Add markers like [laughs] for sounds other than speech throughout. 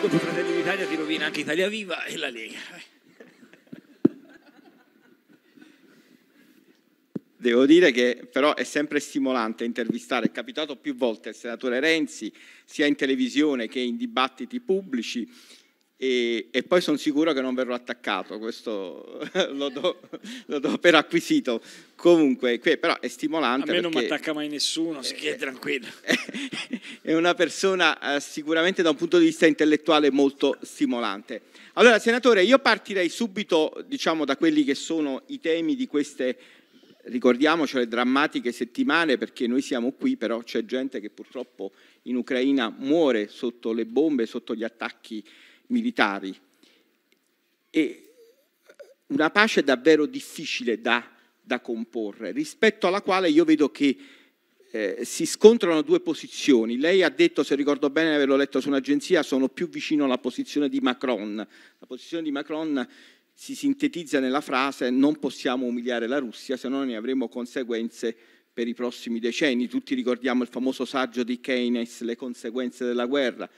con Fratelli d'Italia ti rovina anche Italia Viva e la Lega. Devo dire che però è sempre stimolante intervistare, è capitato più volte il senatore Renzi, sia in televisione che in dibattiti pubblici, e, e, poi sono sicuro che non verrò attaccato, questo [laughs] lo do, lo do per acquisito. Comunque, però è stimolante. A me non mi attacca mai nessuno, si eh, chiede tranquillo. [laughs] È una persona eh, sicuramente da un punto di vista intellettuale molto stimolante. Allora, senatore, io partirei subito diciamo, da quelli che sono i temi di queste ricordiamoci le drammatiche settimane perché noi siamo qui, però c'è gente che purtroppo in Ucraina muore sotto le bombe, sotto gli attacchi militari. E una pace davvero difficile da, da comporre, rispetto alla quale io vedo che eh, si scontrano due posizioni. Lei ha detto, se ricordo bene, averlo letto su un'agenzia, sono più vicino alla posizione di Macron. La posizione di Macron si sintetizza nella frase non possiamo umiliare la Russia, se no ne avremo conseguenze per i prossimi decenni. Tutti ricordiamo il famoso saggio di Keynes, Le conseguenze della guerra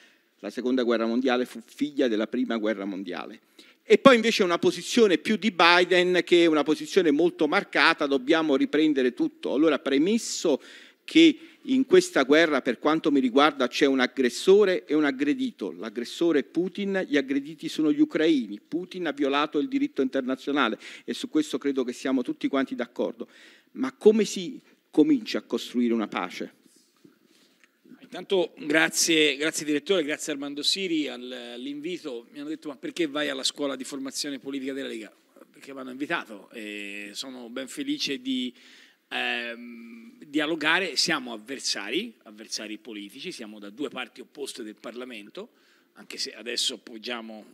la seconda guerra mondiale fu figlia della prima guerra mondiale. E poi invece una posizione più di Biden che è una posizione molto marcata, dobbiamo riprendere tutto. Allora, premesso che in questa guerra, per quanto mi riguarda, c'è un aggressore e un aggredito. L'aggressore è Putin, gli aggrediti sono gli ucraini. Putin ha violato il diritto internazionale e su questo credo che siamo tutti quanti d'accordo. Ma come si comincia a costruire una pace? Intanto grazie, grazie, direttore, grazie Armando Siri all'invito. Mi hanno detto ma perché vai alla scuola di formazione politica della Lega? Perché mi hanno invitato e sono ben felice di ehm, dialogare. Siamo avversari, avversari politici, siamo da due parti opposte del Parlamento, anche se adesso appoggiamo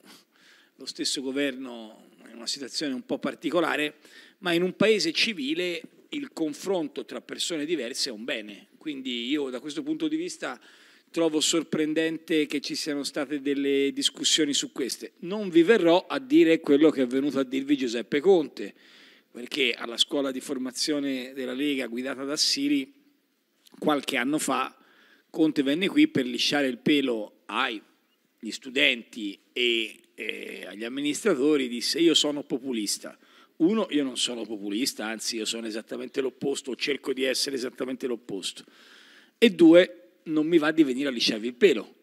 lo stesso governo in una situazione un po' particolare, ma in un paese civile il confronto tra persone diverse è un bene. Quindi io da questo punto di vista trovo sorprendente che ci siano state delle discussioni su queste. Non vi verrò a dire quello che è venuto a dirvi Giuseppe Conte, perché alla scuola di formazione della Lega guidata da Siri qualche anno fa Conte venne qui per lisciare il pelo agli studenti e, e eh, agli amministratori, disse io sono populista uno, io non sono populista, anzi io sono esattamente l'opposto, cerco di essere esattamente l'opposto. E due, non mi va di venire a lisciarvi il pelo.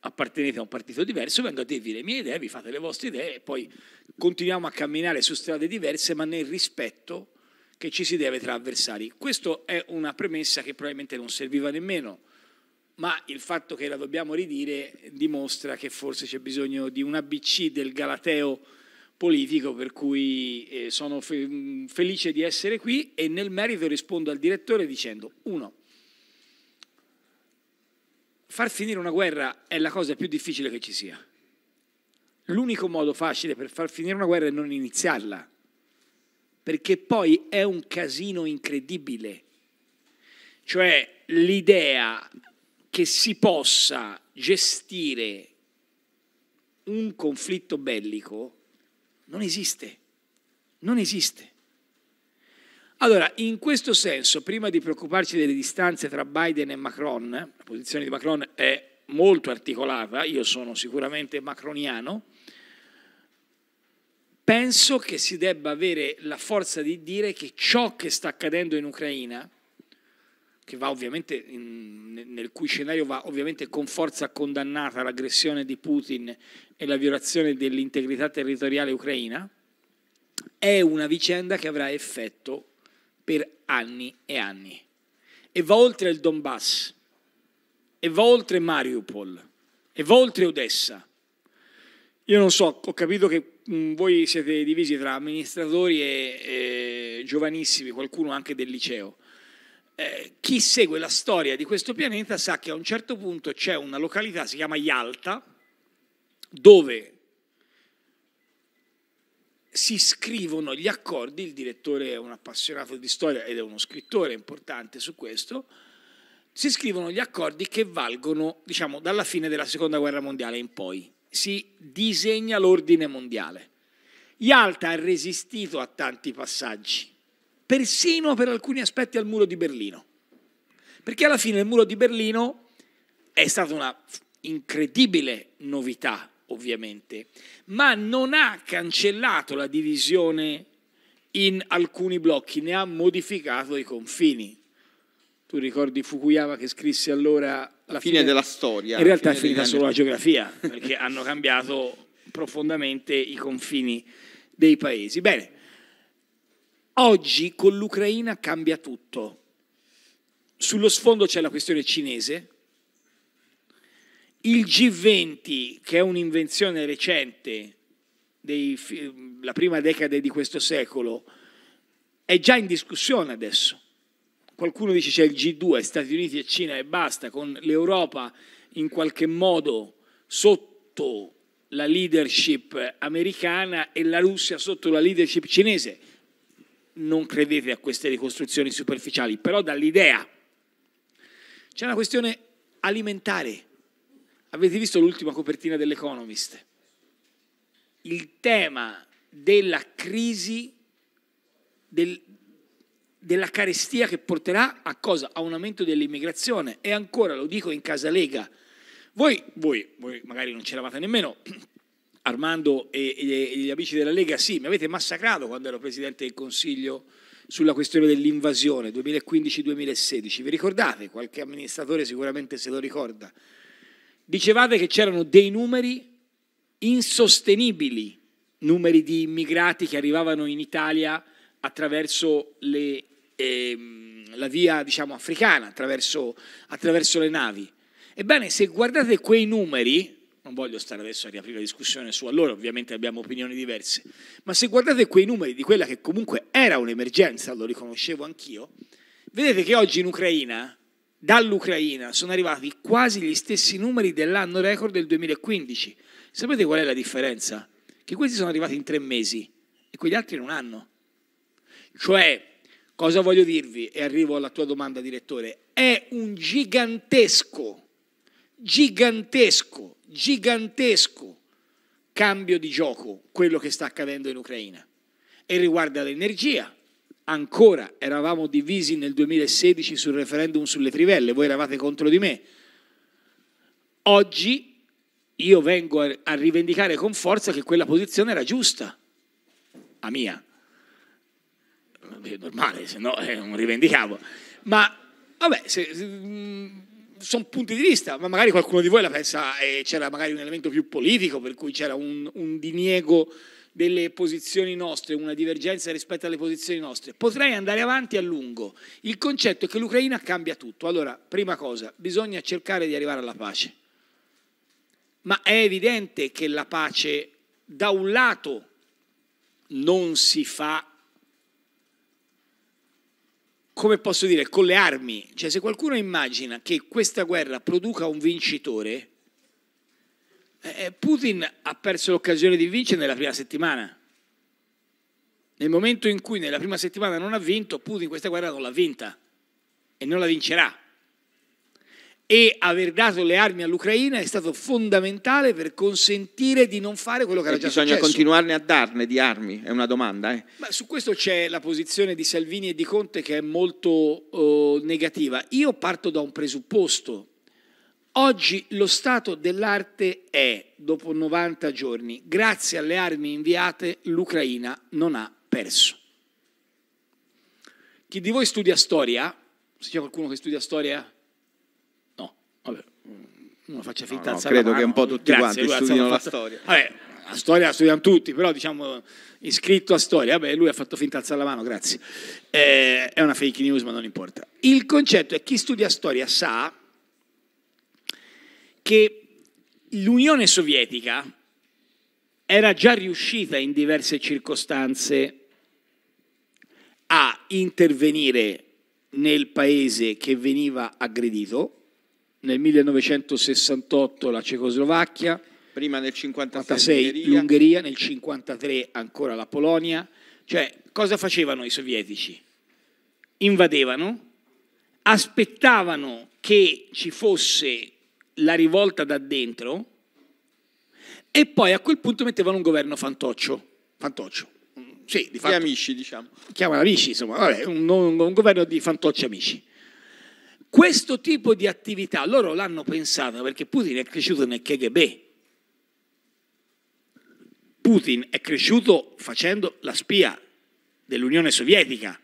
Appartenete a un partito diverso, vengo a dirvi le mie idee, vi fate le vostre idee e poi continuiamo a camminare su strade diverse, ma nel rispetto che ci si deve tra avversari. Questa è una premessa che probabilmente non serviva nemmeno, ma il fatto che la dobbiamo ridire dimostra che forse c'è bisogno di un ABC del Galateo politico, per cui eh, sono fe mm, felice di essere qui e nel merito rispondo al direttore dicendo, uno, far finire una guerra è la cosa più difficile che ci sia. L'unico modo facile per far finire una guerra è non iniziarla, perché poi è un casino incredibile. Cioè l'idea che si possa gestire un conflitto bellico non esiste. Non esiste. Allora, in questo senso, prima di preoccuparci delle distanze tra Biden e Macron, la posizione di Macron è molto articolata, io sono sicuramente macroniano, penso che si debba avere la forza di dire che ciò che sta accadendo in Ucraina che va ovviamente, in, nel cui scenario va ovviamente con forza condannata l'aggressione di Putin e la violazione dell'integrità territoriale ucraina, è una vicenda che avrà effetto per anni e anni. E va oltre il Donbass, e va oltre Mariupol, e va oltre Odessa. Io non so, ho capito che mh, voi siete divisi tra amministratori e, e giovanissimi, qualcuno anche del liceo eh, chi segue la storia di questo pianeta sa che a un certo punto c'è una località, si chiama Yalta, dove si scrivono gli accordi, il direttore è un appassionato di storia ed è uno scrittore importante su questo, si scrivono gli accordi che valgono, diciamo, dalla fine della Seconda Guerra Mondiale in poi. Si disegna l'ordine mondiale. Yalta ha resistito a tanti passaggi persino per alcuni aspetti al muro di Berlino. Perché alla fine il muro di Berlino è stata una incredibile novità, ovviamente, ma non ha cancellato la divisione in alcuni blocchi, ne ha modificato i confini. Tu ricordi Fukuyama che scrisse allora la fine, fine della storia. In realtà è finita solo la geografia, perché [laughs] hanno cambiato profondamente i confini dei paesi. Bene, Oggi con l'Ucraina cambia tutto. Sullo sfondo c'è la questione cinese. Il G20, che è un'invenzione recente, dei, la prima decade di questo secolo, è già in discussione adesso. Qualcuno dice c'è il G2, Stati Uniti e Cina e basta, con l'Europa in qualche modo sotto la leadership americana e la Russia sotto la leadership cinese non credete a queste ricostruzioni superficiali, però dall'idea. C'è una questione alimentare. Avete visto l'ultima copertina dell'Economist? Il tema della crisi, del, della carestia che porterà a cosa? A un aumento dell'immigrazione. E ancora, lo dico in casa Lega, voi, voi, voi magari non c'eravate nemmeno, Armando e, e gli amici della Lega, sì, mi avete massacrato quando ero Presidente del Consiglio sulla questione dell'invasione 2015-2016. Vi ricordate? Qualche amministratore sicuramente se lo ricorda. Dicevate che c'erano dei numeri insostenibili, numeri di immigrati che arrivavano in Italia attraverso le, eh, la via diciamo, africana, attraverso, attraverso le navi. Ebbene, se guardate quei numeri, non voglio stare adesso a riaprire la discussione su allora, ovviamente abbiamo opinioni diverse, ma se guardate quei numeri di quella che comunque era un'emergenza, lo riconoscevo anch'io, vedete che oggi in Ucraina, dall'Ucraina, sono arrivati quasi gli stessi numeri dell'anno record del 2015. Sapete qual è la differenza? Che questi sono arrivati in tre mesi e quegli altri in un anno. Cioè, cosa voglio dirvi? E arrivo alla tua domanda, direttore. È un gigantesco, gigantesco gigantesco cambio di gioco quello che sta accadendo in Ucraina e riguarda l'energia. Ancora eravamo divisi nel 2016 sul referendum sulle trivelle, voi eravate contro di me. Oggi io vengo a rivendicare con forza che quella posizione era giusta, a mia. È normale, se no eh, non rivendicavo. Ma vabbè, se, se mm, sono punti di vista, ma magari qualcuno di voi la pensa, eh, c'era magari un elemento più politico, per cui c'era un, un diniego delle posizioni nostre, una divergenza rispetto alle posizioni nostre. Potrei andare avanti a lungo. Il concetto è che l'Ucraina cambia tutto. Allora, prima cosa, bisogna cercare di arrivare alla pace. Ma è evidente che la pace, da un lato, non si fa come posso dire, con le armi. Cioè, se qualcuno immagina che questa guerra produca un vincitore, eh, eh, Putin ha perso l'occasione di vincere nella prima settimana. Nel momento in cui nella prima settimana non ha vinto, Putin questa guerra non l'ha vinta e non la vincerà e aver dato le armi all'Ucraina è stato fondamentale per consentire di non fare quello che e era già bisogna successo. Bisogna continuarne a darne di armi, è una domanda. Eh. Ma su questo c'è la posizione di Salvini e di Conte che è molto eh, negativa. Io parto da un presupposto. Oggi lo stato dell'arte è, dopo 90 giorni, grazie alle armi inviate, l'Ucraina non ha perso. Chi di voi studia storia? Se c'è qualcuno che studia storia non faccia finta no, no, credo che un po' eh, tutti Grazie, quanti studino la storia. Vabbè, la storia la studiano tutti, però diciamo iscritto a storia, vabbè, lui ha fatto finta alzare la mano, grazie. Eh, è una fake news, ma non importa. Il concetto è che chi studia storia sa che l'Unione Sovietica era già riuscita in diverse circostanze a intervenire nel paese che veniva aggredito nel 1968 la Cecoslovacchia, prima nel 1956 l'Ungheria, nel 1953 ancora la Polonia. Cioè, cosa facevano i sovietici? Invadevano, aspettavano che ci fosse la rivolta da dentro e poi a quel punto mettevano un governo fantoccio. fantoccio. Sì, di fatto, amici, diciamo. Chiamano amici, insomma, vabbè, un, un governo di fantocci amici. Questo tipo di attività loro l'hanno pensata perché Putin è cresciuto nel KGB. Putin è cresciuto facendo la spia dell'Unione Sovietica.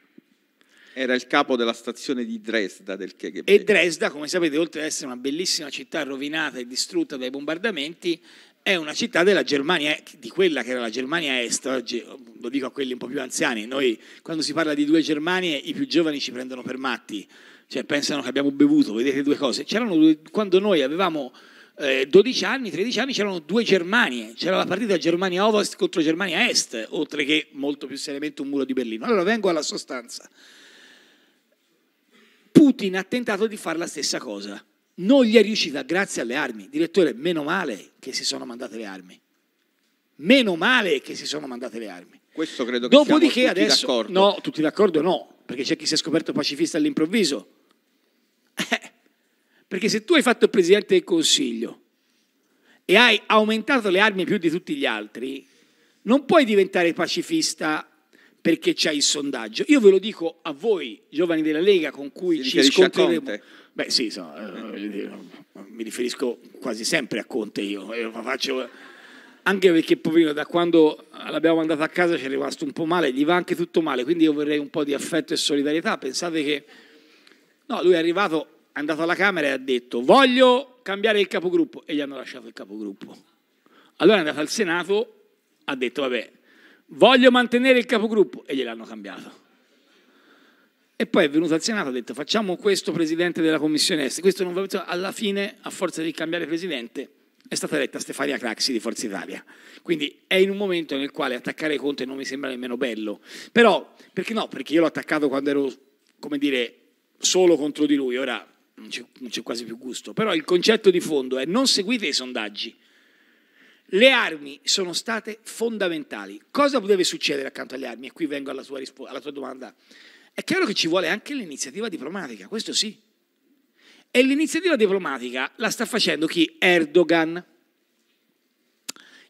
Era il capo della stazione di Dresda del KGB. E Dresda, come sapete, oltre ad essere una bellissima città rovinata e distrutta dai bombardamenti, è una città della Germania, eh, di quella che era la Germania Est, oggi lo dico a quelli un po' più anziani, noi quando si parla di due Germanie i più giovani ci prendono per matti, cioè pensano che abbiamo bevuto, vedete due cose, due, quando noi avevamo eh, 12 anni, 13 anni c'erano due Germanie, c'era la partita Germania Ovest contro Germania Est, oltre che molto più seriamente un muro di Berlino. Allora vengo alla sostanza. Putin ha tentato di fare la stessa cosa non gli è riuscita grazie alle armi. Direttore, meno male che si sono mandate le armi. Meno male che si sono mandate le armi. Questo credo che Dopodiché siamo tutti adesso, d'accordo. No, tutti d'accordo no, perché c'è chi si è scoperto pacifista all'improvviso. [laughs] perché se tu hai fatto il Presidente del Consiglio e hai aumentato le armi più di tutti gli altri, non puoi diventare pacifista perché c'è il sondaggio. Io ve lo dico a voi, giovani della Lega, con cui si ci scontreremo Beh sì, so, eh, mi riferisco quasi sempre a Conte io, io eh, faccio, anche perché poverino da quando l'abbiamo mandato a casa ci è rimasto un po' male, gli va anche tutto male, quindi io vorrei un po' di affetto e solidarietà. Pensate che no, lui è arrivato, è andato alla Camera e ha detto voglio cambiare il capogruppo e gli hanno lasciato il capogruppo. Allora è andato al Senato, ha detto vabbè, voglio mantenere il capogruppo e gliel'hanno cambiato. E poi è venuto al Senato e ha detto facciamo questo presidente della commissione Est. questo non va bene, alla fine a forza di cambiare presidente è stata eletta Stefania Craxi di Forza Italia. Quindi è in un momento nel quale attaccare Conte non mi sembra nemmeno bello. Però, perché no? Perché io l'ho attaccato quando ero, come dire, solo contro di lui, ora non c'è, quasi più gusto. Però il concetto di fondo è non seguite i sondaggi. Le armi sono state fondamentali. Cosa deve succedere accanto alle armi? E qui vengo alla tua, alla tua domanda è chiaro che ci vuole anche l'iniziativa diplomatica, questo sì. E l'iniziativa diplomatica la sta facendo chi? Erdogan,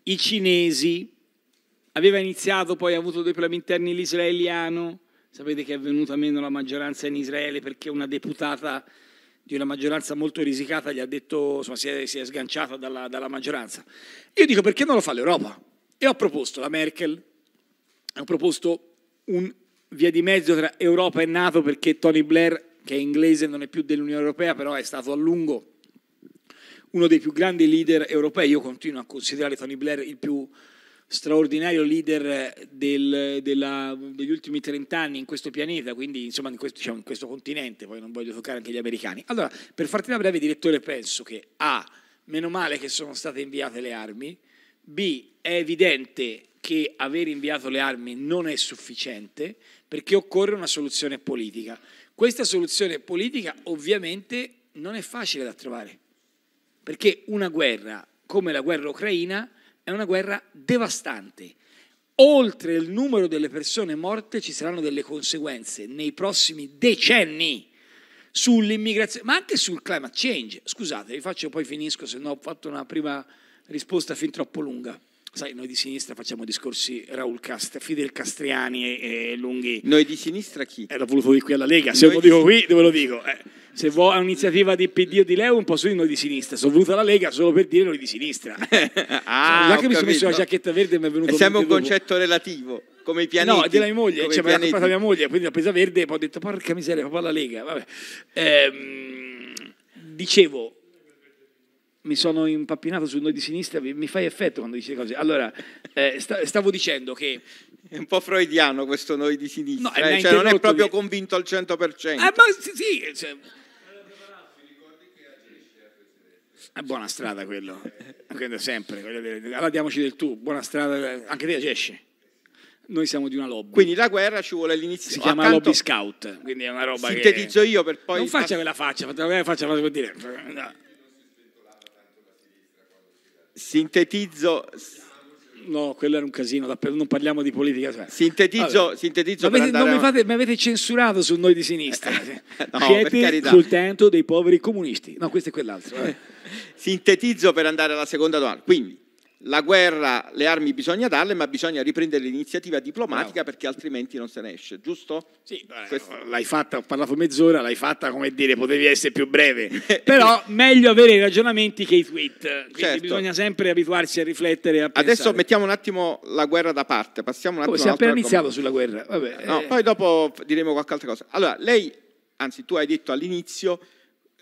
i cinesi, aveva iniziato, poi ha avuto dei problemi interni l'israeliano, sapete che è venuta meno la maggioranza in Israele perché una deputata di una maggioranza molto risicata gli ha detto, insomma, si è, si è sganciata dalla, dalla maggioranza. Io dico perché non lo fa l'Europa? E ho proposto la Merkel, ho proposto un via di mezzo tra Europa e Nato perché Tony Blair, che è inglese, non è più dell'Unione Europea, però è stato a lungo uno dei più grandi leader europei. Io continuo a considerare Tony Blair il più straordinario leader eh, del, della, degli ultimi 30 anni in questo pianeta, quindi insomma in questo, diciamo, in questo, continente, poi non voglio toccare anche gli americani. Allora, per farti una breve, direttore, penso che A, meno male che sono state inviate le armi, B, è evidente che aver inviato le armi non è sufficiente, perché occorre una soluzione politica. Questa soluzione politica ovviamente non è facile da trovare, perché una guerra come la guerra ucraina è una guerra devastante. Oltre il numero delle persone morte ci saranno delle conseguenze nei prossimi decenni sull'immigrazione, ma anche sul climate change. Scusate, vi faccio poi finisco, se no ho fatto una prima risposta fin troppo lunga. Sai, noi di sinistra facciamo discorsi Raul Cast- Fidel Castriani e, e, lunghi. Noi di sinistra chi? Era eh, voluto di qui alla Lega, se noi lo dico di... qui dove lo dico. Eh, se vuoi un'iniziativa di PD o di Leo, un po' su di noi di sinistra. Sono venuto alla Lega solo per dire noi di sinistra. [laughs] ah, cioè, che mi sono messo la giacchetta verde e mi è venuto... E eh, siamo un concetto dopo. relativo come i pianeti. No, della mia moglie, cioè, mi ha mia moglie, quindi l'ho presa verde e poi ho detto porca miseria, papà la Lega. Ehm, dicevo, mi sono impappinato sul noi di sinistra, mi fai effetto quando dici le cose. Allora, eh, sta, stavo dicendo che... È un po' freudiano questo noi di sinistra, no, eh, cioè non è proprio che... convinto al 100%. Eh, ma sì, sì cioè... È buona strada quello, quello sempre. Allora diamoci del tu, buona strada, anche te agesce. Noi siamo di una lobby. Quindi la guerra ci vuole l'inizio. Si chiama Accanto... lobby scout, quindi è una roba Sintetizzo che... io per poi... Non faccia quella faccia, faccia quella faccia, faccia per dire... No. Sintetizzo. No, quello era un casino, non parliamo di politica. Cioè. Sintetizzo, allora, sintetizzo avete, non mi, fate, mi, avete censurato su noi di sinistra. Eh, eh, no, Siete soltanto dei poveri comunisti. No, questo è quell'altro. [laughs] Sintetizzo per andare alla seconda domanda. Quindi, la guerra, le armi bisogna darle, ma bisogna riprendere l'iniziativa diplomatica no. perché altrimenti non se ne esce, giusto? Sì, Questo... Oh, l'hai fatta, ho parlato mezz'ora, l'hai fatta come dire, potevi essere più breve. [laughs] Però meglio avere i ragionamenti che i tweet, quindi certo. bisogna sempre abituarsi a riflettere. A Adesso mettiamo un attimo la guerra da parte, passiamo un attimo... Oh, si è appena iniziato sulla guerra, Vabbè, no, eh... Poi dopo diremo qualche altra cosa. Allora, lei, anzi tu hai detto all'inizio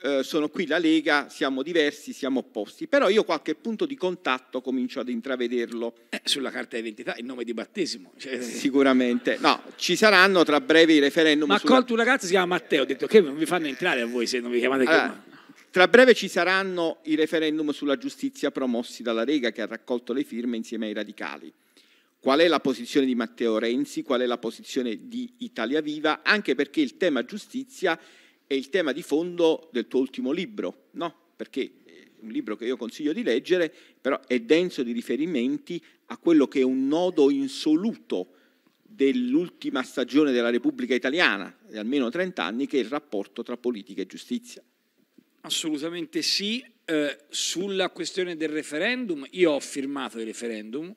eh, sono qui la Lega, siamo diversi, siamo opposti, però io qualche punto di contatto comincio ad intravederlo. Eh, sulla carta d'identità il nome di battesimo. Cioè... [laughs] Sicuramente, no, ci saranno tra breve i referendum. Ma ha sulla... colto un ragazzo si chiama Matteo, ho detto che non vi fanno entrare a voi se non vi chiamate allora, Tra breve ci saranno i referendum sulla giustizia promossi dalla Lega che ha raccolto le firme insieme ai radicali qual è la posizione di Matteo Renzi, qual è la posizione di Italia Viva, anche perché il tema giustizia è il tema di fondo del tuo ultimo libro, no? Perché eh, un libro che io consiglio di leggere, però è denso di riferimenti a quello che è un nodo insoluto dell'ultima stagione della Repubblica Italiana, di almeno 30 anni, che è il rapporto tra politica e giustizia. Assolutamente sì. Eh, sulla questione del referendum, io ho firmato il referendum,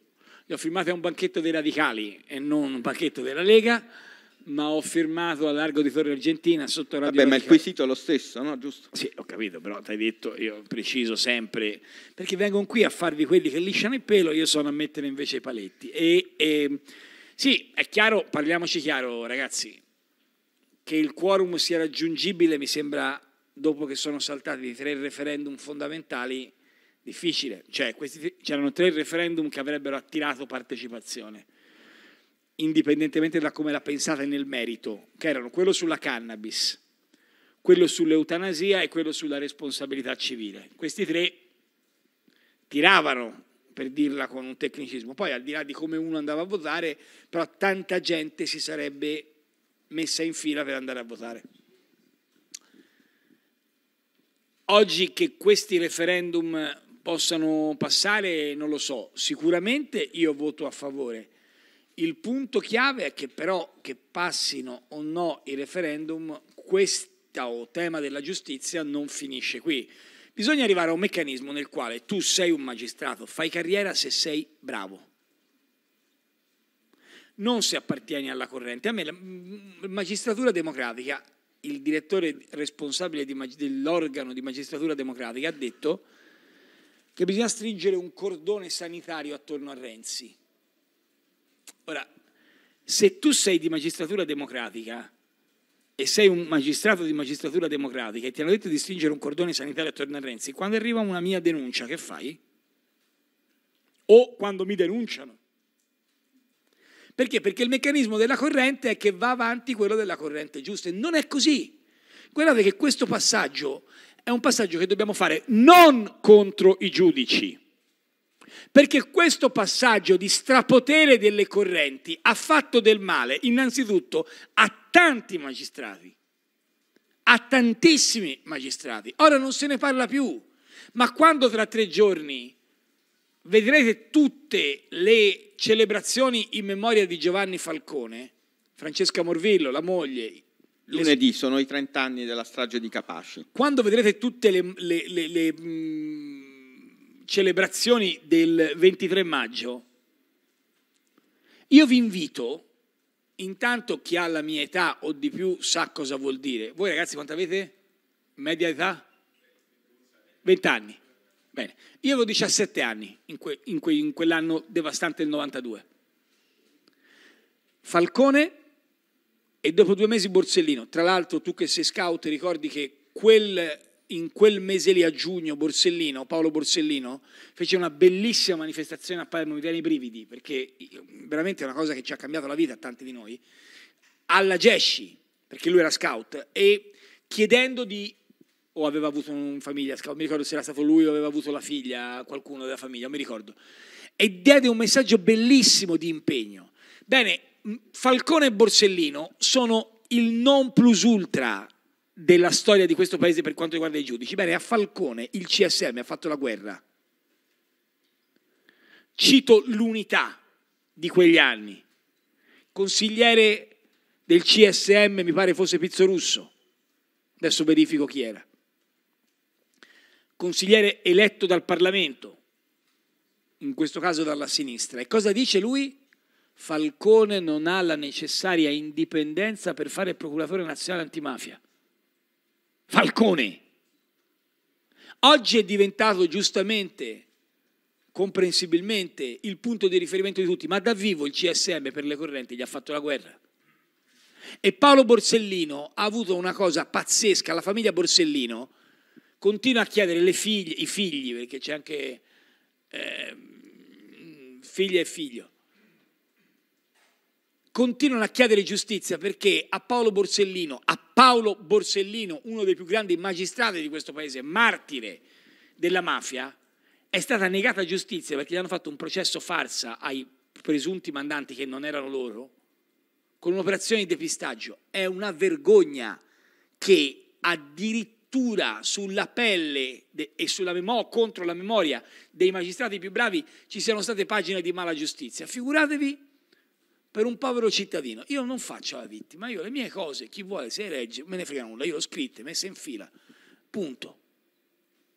li ho firmati a un banchetto dei radicali e non un banchetto della Lega ma ho firmato a largo di Torre Argentina sotto Radio Vabbè, Radica. ma il quesito è lo stesso, no? Giusto? Sì, ho capito, però ti hai detto, io preciso sempre, perché vengono qui a farvi quelli che lisciano il pelo, io sono a mettere invece i paletti. E, e sì, è chiaro, parliamoci chiaro, ragazzi, che il quorum sia raggiungibile mi sembra, dopo che sono saltati i tre referendum fondamentali, difficile. Cioè, questi, c'erano tre referendum che avrebbero attirato partecipazione indipendentemente da come la pensate nel merito, che erano quello sulla cannabis, quello sull'eutanasia e quello sulla responsabilità civile. Questi tre tiravano, per dirla con un tecnicismo, poi al di là di come uno andava a votare, però tanta gente si sarebbe messa in fila per andare a votare. Oggi che questi referendum possano passare non lo so, sicuramente io voto a favore, il punto chiave è che però che passino o no i referendum, questo tema della giustizia non finisce qui. Bisogna arrivare a un meccanismo nel quale tu sei un magistrato, fai carriera se sei bravo. Non se appartieni alla corrente. A me la magistratura democratica, il direttore responsabile di, dell'organo di magistratura democratica ha detto che bisogna stringere un cordone sanitario attorno a Renzi Ora, se tu sei di magistratura democratica e sei un magistrato di magistratura democratica e ti hanno detto di stringere un cordone sanitario attorno a Renzi, quando arriva una mia denuncia, che fai? O quando mi denunciano. Perché? Perché il meccanismo della corrente è che va avanti quello della corrente giusta. E non è così. Guardate che questo passaggio è un passaggio che dobbiamo fare non contro i giudici, perché questo passaggio di strapotere delle correnti ha fatto del male innanzitutto a tanti magistrati, a tantissimi magistrati. Ora non se ne parla più, ma quando tra tre giorni vedrete tutte le celebrazioni in memoria di Giovanni Falcone, Francesca Morvillo, la moglie, Lunedì sono i 30 anni della strage di Capaci. Quando vedrete tutte le, le, le, le mh, mm, celebrazioni del 23 maggio, io vi invito, intanto chi ha la mia età o di più sa cosa vuol dire. Voi ragazzi quanto avete? Media età? 20 anni. Bene, io avevo 17 anni in, que, in, que, in quell'anno devastante del 92. Falcone e dopo due mesi Borsellino. Tra l'altro tu che sei scout ricordi che quel in quel mese lì a giugno Borsellino, Paolo Borsellino, fece una bellissima manifestazione a Palermo, mi viene i brividi, perché eh, veramente è una cosa che ci ha cambiato la vita a tanti di noi, alla Gesci, perché lui era scout, e chiedendo di o aveva avuto in famiglia, scout, mi ricordo se era stato lui o aveva avuto la figlia, qualcuno della famiglia, non mi ricordo, e diede un messaggio bellissimo di impegno. Bene, Falcone e Borsellino sono il non plus ultra della storia di questo paese per quanto riguarda i giudici. Bene, a Falcone il CSM ha fatto la guerra. Cito l'unità di quegli anni. Consigliere del CSM mi pare fosse Pizzo Russo, adesso verifico chi era. Consigliere eletto dal Parlamento, in questo caso dalla sinistra. E cosa dice lui? Falcone non ha la necessaria indipendenza per fare il procuratore nazionale antimafia. Falcone. Oggi è diventato giustamente, comprensibilmente, il punto di riferimento di tutti, ma da vivo il CSM per le correnti gli ha fatto la guerra. E Paolo Borsellino ha avuto una cosa pazzesca, la famiglia Borsellino continua a chiedere figlie, i figli, perché c'è anche eh, figlia e figlio, continuano a chiedere giustizia perché a Paolo Borsellino, a Paolo Borsellino, uno dei più grandi magistrati di questo paese, martire della mafia, è stata negata giustizia perché gli hanno fatto un processo farsa ai presunti mandanti che non erano loro, con un'operazione di depistaggio. È una vergogna che addirittura sulla pelle e sulla memo- contro la memoria dei magistrati più bravi ci siano state pagine di mala giustizia. Figuratevi per un povero cittadino. Io non faccio la vittima, io le mie cose, chi vuole se regge, me ne frega nulla, io le ho scritte, messe in fila, punto.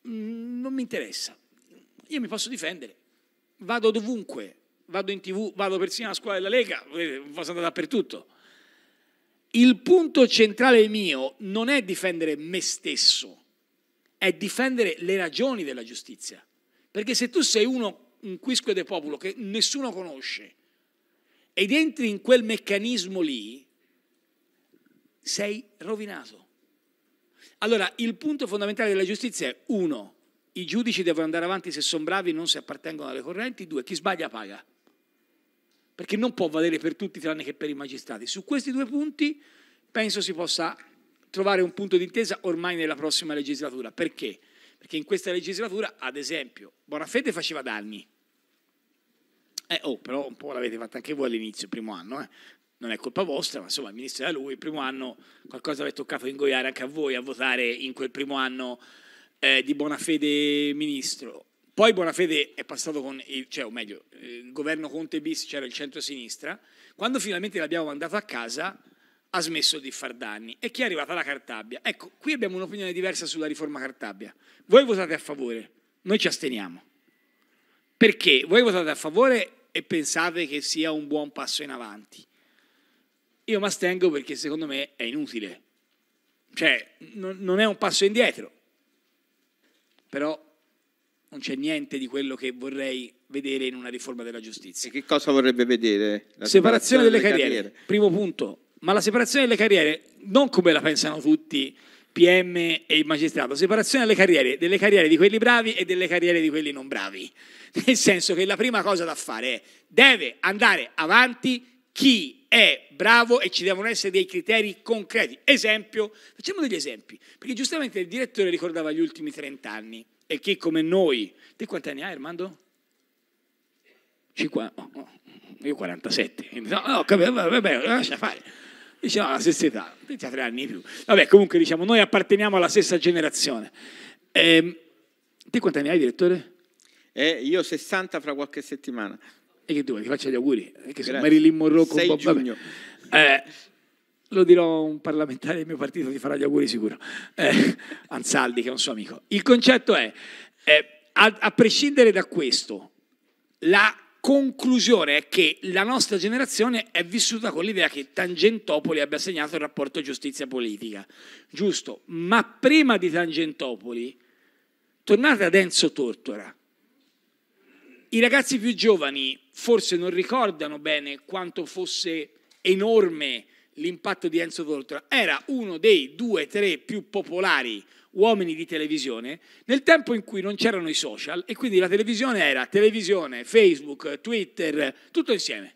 Mm, non mi interessa, io mi posso difendere, vado dovunque, vado in tv, vado persino alla scuola della Lega, eh, posso andare dappertutto. Il punto centrale mio non è difendere me stesso, è difendere le ragioni della giustizia. Perché se tu sei uno, un quisque de popolo che nessuno conosce, ed entri in quel meccanismo lì, sei rovinato. Allora, il punto fondamentale della giustizia è, uno, i giudici devono andare avanti se sono bravi, e non se appartengono alle correnti, due, chi sbaglia paga. Perché non può valere per tutti tranne che per i magistrati. Su questi due punti penso si possa trovare un punto d'intesa ormai nella prossima legislatura. Perché? Perché in questa legislatura, ad esempio, Bonafede faceva danni eh, oh, però un po' l'avete fatta anche voi all'inizio, primo anno, eh. Non è colpa vostra, ma insomma il ministro era lui, il primo anno qualcosa avete toccato ingoiare anche a voi a votare in quel primo anno eh, di buona fede ministro. Poi buona fede è passato con, il, cioè, o meglio, il governo Conte bis c'era il centro-sinistra. Quando finalmente l'abbiamo mandato a casa ha smesso di far danni. E chi è arrivata la Cartabbia? Ecco, qui abbiamo un'opinione diversa sulla riforma Cartabbia. Voi votate a favore, noi ci asteniamo. Perché voi votate a favore e pensate che sia un buon passo in avanti. Io mi astengo perché secondo me è inutile. Cioè, non è un passo indietro. Però non c'è niente di quello che vorrei vedere in una riforma della giustizia. E che cosa vorrebbe vedere? La separazione, separazione delle, delle carriere. carriere. Primo punto. Ma la separazione delle carriere, non come la pensano tutti, PM e il magistrato, separazione delle carriere, delle carriere di quelli bravi e delle carriere di quelli non bravi. [laughs] Nel senso che la prima cosa da fare è deve andare avanti chi è bravo e ci devono essere dei criteri concreti. Esempio, facciamo degli esempi, perché giustamente il direttore ricordava gli ultimi 30 anni e chi come noi, te quanti anni hai Armando? 50, oh, oh, io 47, no, no, vabbè, vabbè, lascia fare. Diciamo la stessa età, 23 anni di più. Vabbè, comunque diciamo, noi apparteniamo alla stessa generazione. Eh, te quanti anni hai, direttore? Eh, io 60 fra qualche settimana. E che tu ti faccio gli auguri, eh, che sono Marilyn Monroe con Bob. Giugno. Eh, lo dirò a un parlamentare del mio partito, ti farà gli auguri sicuro. Eh, [laughs] Ansaldi, che è un suo amico. Il concetto è, eh, a, a prescindere da questo, la conclusione è che la nostra generazione è vissuta con l'idea che Tangentopoli abbia segnato il rapporto giustizia-politica. Giusto, ma prima di Tangentopoli, tornate ad Enzo Tortora. I ragazzi più giovani forse non ricordano bene quanto fosse enorme l'impatto di Enzo Tortora. Era uno dei due, tre più popolari uomini di televisione nel tempo in cui non c'erano i social e quindi la televisione era televisione, Facebook, Twitter, tutto insieme.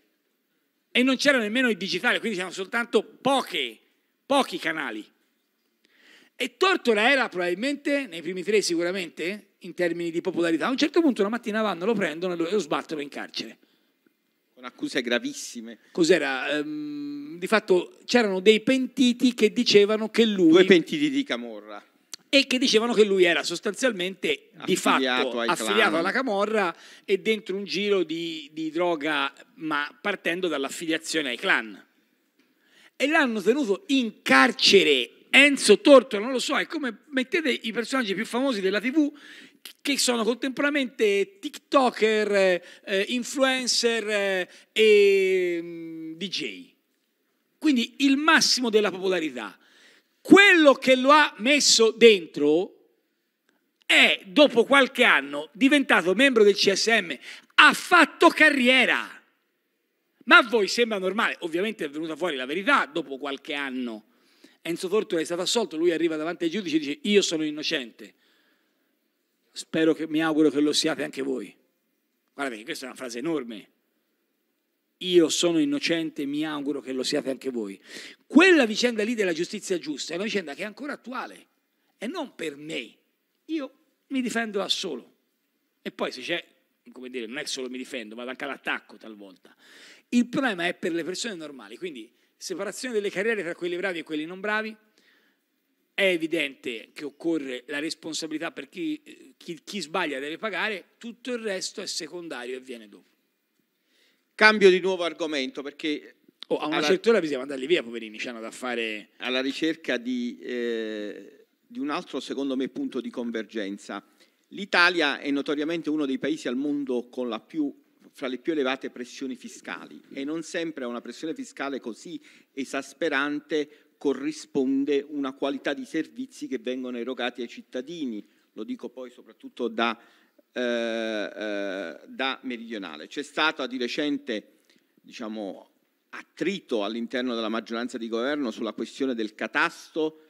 E non c'era nemmeno il digitale, quindi c'erano soltanto poche, pochi canali. E Tortora era probabilmente, nei primi tre sicuramente, in termini di popolarità, a un certo punto una mattina vanno, lo prendono e lo sbattono in carcere. Con accuse gravissime. Cos'era? Um, di fatto c'erano dei pentiti che dicevano che lui... Due pentiti di Camorra e che dicevano che lui era sostanzialmente affiliato di fatto affiliato clan. alla Camorra e dentro un giro di, di droga, ma partendo dall'affiliazione ai clan. E l'hanno tenuto in carcere Enzo Tortora, non lo so, è come mettete i personaggi più famosi della TV che sono contemporaneamente TikToker, eh, influencer eh, e mm, DJ. Quindi il massimo della popolarità quello che lo ha messo dentro è, dopo qualche anno, diventato membro del CSM, ha fatto carriera. Ma a voi sembra normale, ovviamente è venuta fuori la verità dopo qualche anno. Enzo Tortore è stato assolto, lui arriva davanti ai giudici e dice io sono innocente. Spero che mi auguro che lo siate anche voi. Guardate, questa è una frase enorme io sono innocente, mi auguro che lo siate anche voi. Quella vicenda lì della giustizia giusta è una vicenda che è ancora attuale e non per me. Io mi difendo da solo. E poi se c'è, come dire, non è solo mi difendo, ma anche all'attacco talvolta. Il problema è per le persone normali, quindi separazione delle carriere tra quelli bravi e quelli non bravi, è evidente che occorre la responsabilità per chi, eh, chi, chi sbaglia deve pagare, tutto il resto è secondario e viene dopo. Cambio di nuovo argomento perché... Oh, a una certa ora bisogna andarli via, poverini, hanno da fare... Alla ricerca di, eh, di un altro, secondo me, punto di convergenza. L'Italia è notoriamente uno dei paesi al mondo con la più fra le più elevate pressioni fiscali e non sempre a una pressione fiscale così esasperante corrisponde una qualità di servizi che vengono erogati ai cittadini, lo dico poi soprattutto da eh, eh, da meridionale. C'è stato di recente diciamo, attrito all'interno della maggioranza di governo sulla questione del catasto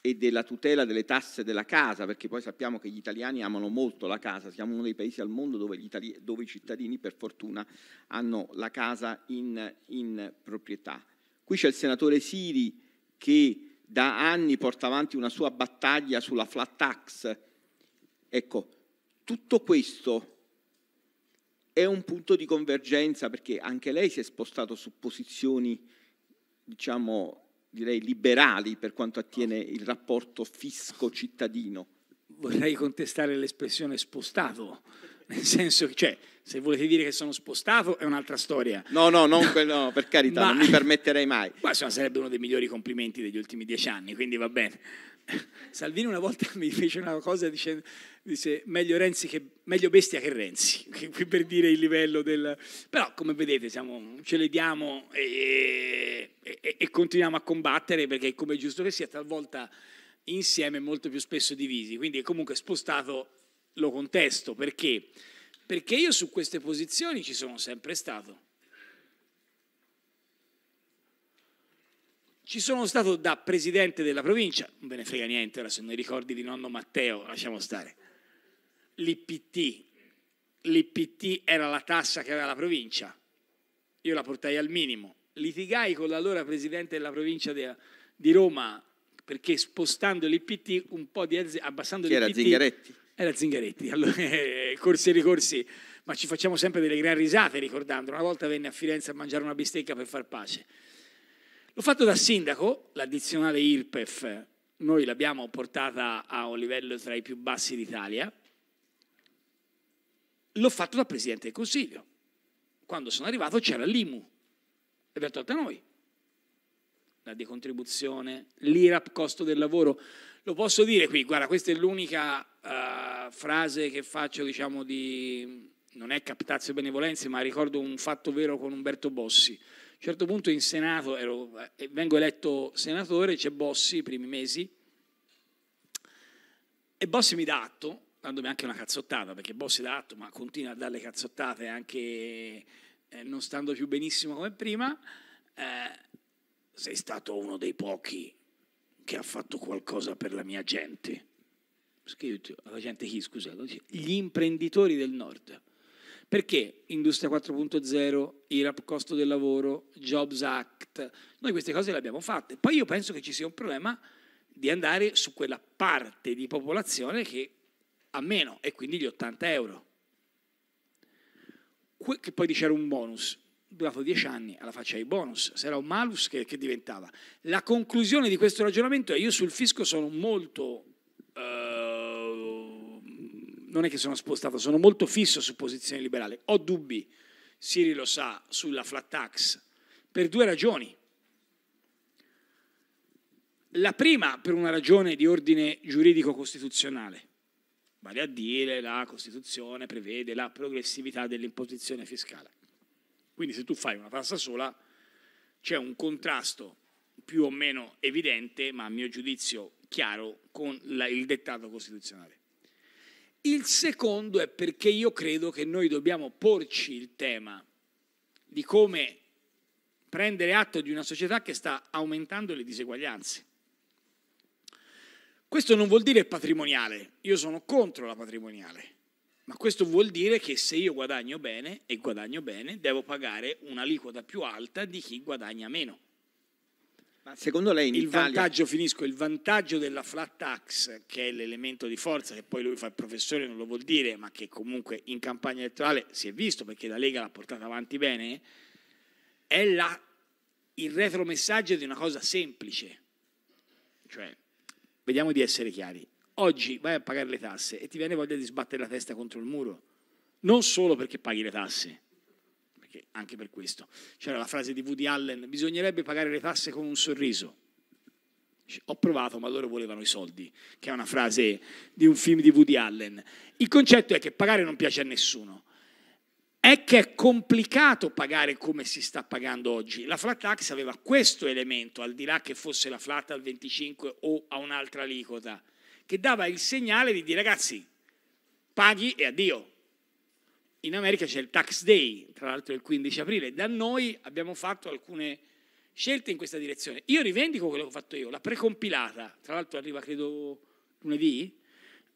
e della tutela delle tasse della casa, perché poi sappiamo che gli italiani amano molto la casa, siamo uno dei paesi al mondo dove, dove i cittadini per fortuna hanno la casa in, in proprietà. Qui c'è il senatore Siri che da anni porta avanti una sua battaglia sulla flat tax. Ecco, tutto questo è un punto di convergenza perché anche lei si è spostato su posizioni, diciamo, direi liberali per quanto attiene il rapporto fisco-cittadino. Vorrei contestare l'espressione spostato, nel senso che cioè, se volete dire che sono spostato è un'altra storia. No, no, non quello, no, per carità, [laughs] ma, non mi permetterei mai. Ma insomma, sarebbe uno dei migliori complimenti degli ultimi dieci anni, quindi va bene. [laughs] Salvini una volta mi fece una cosa dicendo, disse meglio, Renzi che, meglio bestia che Renzi, [laughs] qui per dire il livello del... Però come vedete siamo, ce le diamo e, e, e continuiamo a combattere perché come è giusto che sia talvolta insieme molto più spesso divisi, quindi comunque spostato lo contesto perché perché io su queste posizioni ci sono sempre stato. Ci sono stato da presidente della provincia, non ve ne frega niente, ora se non ricordi di nonno Matteo, lasciamo stare. L'IPT, l'IPT era la tassa che aveva la provincia, io la portai al minimo. Litigai con l'allora presidente della provincia de, di Roma perché spostando l'IPT un po' di aziende, abbassando Chi l'IPT... Era Zingaretti? Era Zingaretti, [laughs] allora, eh, corsi e ricorsi, ma ci facciamo sempre delle gran risate ricordando. Una volta venne a Firenze a mangiare una bistecca per far pace. L'ho fatto da sindaco, l'addizionale IRPEF, noi l'abbiamo portata a un livello tra i più bassi d'Italia. L'ho fatto da Presidente del Consiglio. Quando sono arrivato c'era l'IMU, l'abbiamo tolta noi la decontribuzione, l'IRAP costo del lavoro. Lo posso dire qui, guarda, questa è l'unica uh, frase che faccio, diciamo, di, non è captazio benevolenze, ma ricordo un fatto vero con Umberto Bossi. A un certo punto in Senato, ero, eh, vengo eletto senatore, c'è Bossi i primi mesi, e Bossi mi dà atto, dandomi anche una cazzottata, perché Bossi dà atto, ma continua a dare le cazzottate anche eh, non stando più benissimo come prima, eh, sei stato uno dei pochi che ha fatto qualcosa per la mia gente scritto alla gente chi, scusate, gli imprenditori del nord. Perché Industria 4.0, IRAP costo del lavoro, Jobs Act, noi queste cose le abbiamo fatte. Poi io penso che ci sia un problema di andare su quella parte di popolazione che ha meno, e quindi gli 80 euro. Que- che poi c'era un bonus, durato 10 anni, alla faccia dei bonus, se era un malus che, che diventava. La conclusione di questo ragionamento è io sul fisco sono molto non è che sono spostato, sono molto fisso su posizione liberale. Ho dubbi, Siri lo sa, sulla flat tax, per due ragioni. La prima per una ragione di ordine giuridico costituzionale, vale a dire la Costituzione prevede la progressività dell'imposizione fiscale. Quindi se tu fai una tassa sola c'è un contrasto più o meno evidente, ma a mio giudizio chiaro, con la, il dettato costituzionale. Il secondo è perché io credo che noi dobbiamo porci il tema di come prendere atto di una società che sta aumentando le diseguaglianze. Questo non vuol dire patrimoniale, io sono contro la patrimoniale, ma questo vuol dire che se io guadagno bene e guadagno bene, devo pagare un'aliquota più alta di chi guadagna meno. Secondo lei in il Italia... vantaggio, finisco, il vantaggio della flat tax, che è l'elemento di forza, che poi lui fa il professore, non lo vuol dire, ma che comunque in campagna elettorale si è visto perché la Lega l'ha portata avanti bene, è la, il retromessaggio di una cosa semplice. Cioè, vediamo di essere chiari. Oggi vai a pagare le tasse e ti viene voglia di sbattere la testa contro il muro, non solo perché paghi le tasse, anche per questo. C'era la frase di Woody Allen, bisognerebbe pagare le tasse con un sorriso. Ho provato, ma loro volevano i soldi, che è una frase di un film di Woody Allen. Il concetto è che pagare non piace a nessuno. È che è complicato pagare come si sta pagando oggi. La flat tax aveva questo elemento, al di là che fosse la flat al 25 o a un'altra aliquota, che dava il segnale di dire ragazzi, paghi e addio in America c'è il tax day, tra l'altro il 15 aprile, da noi abbiamo fatto alcune scelte in questa direzione. Io rivendico quello che ho fatto io, la precompilata, tra l'altro arriva credo lunedì,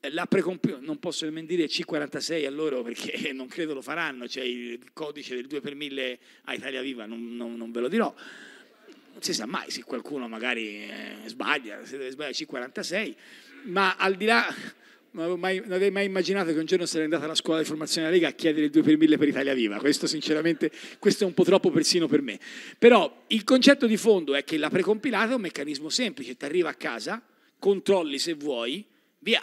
eh, la precompilata, non posso nemmeno dire C46 a loro perché [laughs] non credo lo faranno, c'è cioè il codice del 2 per 1000 a Italia Viva, non, non, non ve lo dirò. Non si sa mai se qualcuno magari eh, sbaglia, se deve sbagliare C46, ma al di là non, avevo mai, immaginato che un giorno sarei andata alla scuola di formazione della Lega a chiedere il 2 per 1000 per Italia Viva. Questo sinceramente questo è un po' troppo persino per me. Però il concetto di fondo è che la precompilata è un meccanismo semplice, ti arriva a casa, controlli se vuoi, via.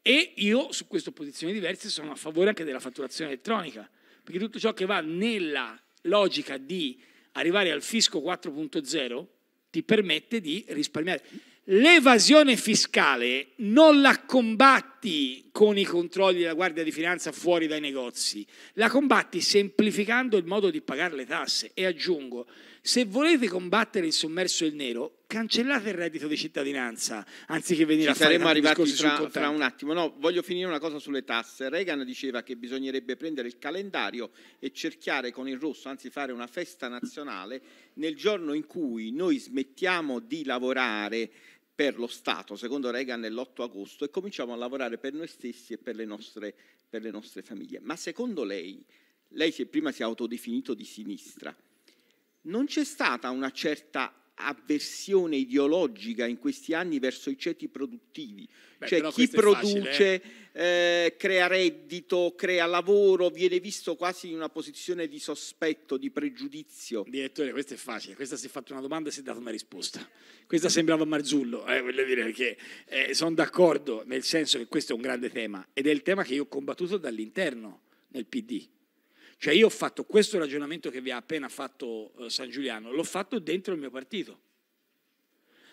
E io su queste posizioni diverse sono a favore anche della fatturazione elettronica, perché tutto ciò che va nella logica di arrivare al fisco 4.0 ti permette di risparmiare. L'evasione fiscale non la combatti con i controlli della Guardia di Finanza fuori dai negozi, la combatti semplificando il modo di pagare le tasse e aggiungo se volete combattere il sommerso e il nero, cancellate il reddito di cittadinanza anziché venire Ci a fare saremmo arrivati fra, fra, un attimo. No, voglio finire una cosa sulle tasse. Reagan diceva che bisognerebbe prendere il calendario e cerchiare con il rosso, anzi fare una festa nazionale nel giorno in cui noi smettiamo di lavorare per lo Stato, secondo Reagan è l'8 agosto, e cominciamo a lavorare per noi stessi e per le nostre, per le nostre famiglie. Ma secondo lei, lei prima si è autodefinito di sinistra, non c'è stata una certa avversione ideologica in questi anni verso i ceti produttivi, Beh, cioè chi eh. produce eh, crea reddito, crea lavoro, viene visto quasi in una posizione di sospetto, di pregiudizio. Direttore, questo è facile, questa si è fatta una domanda e si è data una risposta. Questa sembrava Marzullo, eh, voglio dire che eh, sono d'accordo nel senso che questo è un grande tema ed è il tema che io ho combattuto dall'interno nel PD cioè io ho fatto questo ragionamento che vi ha appena fatto eh, San Giuliano, l'ho fatto dentro il mio partito.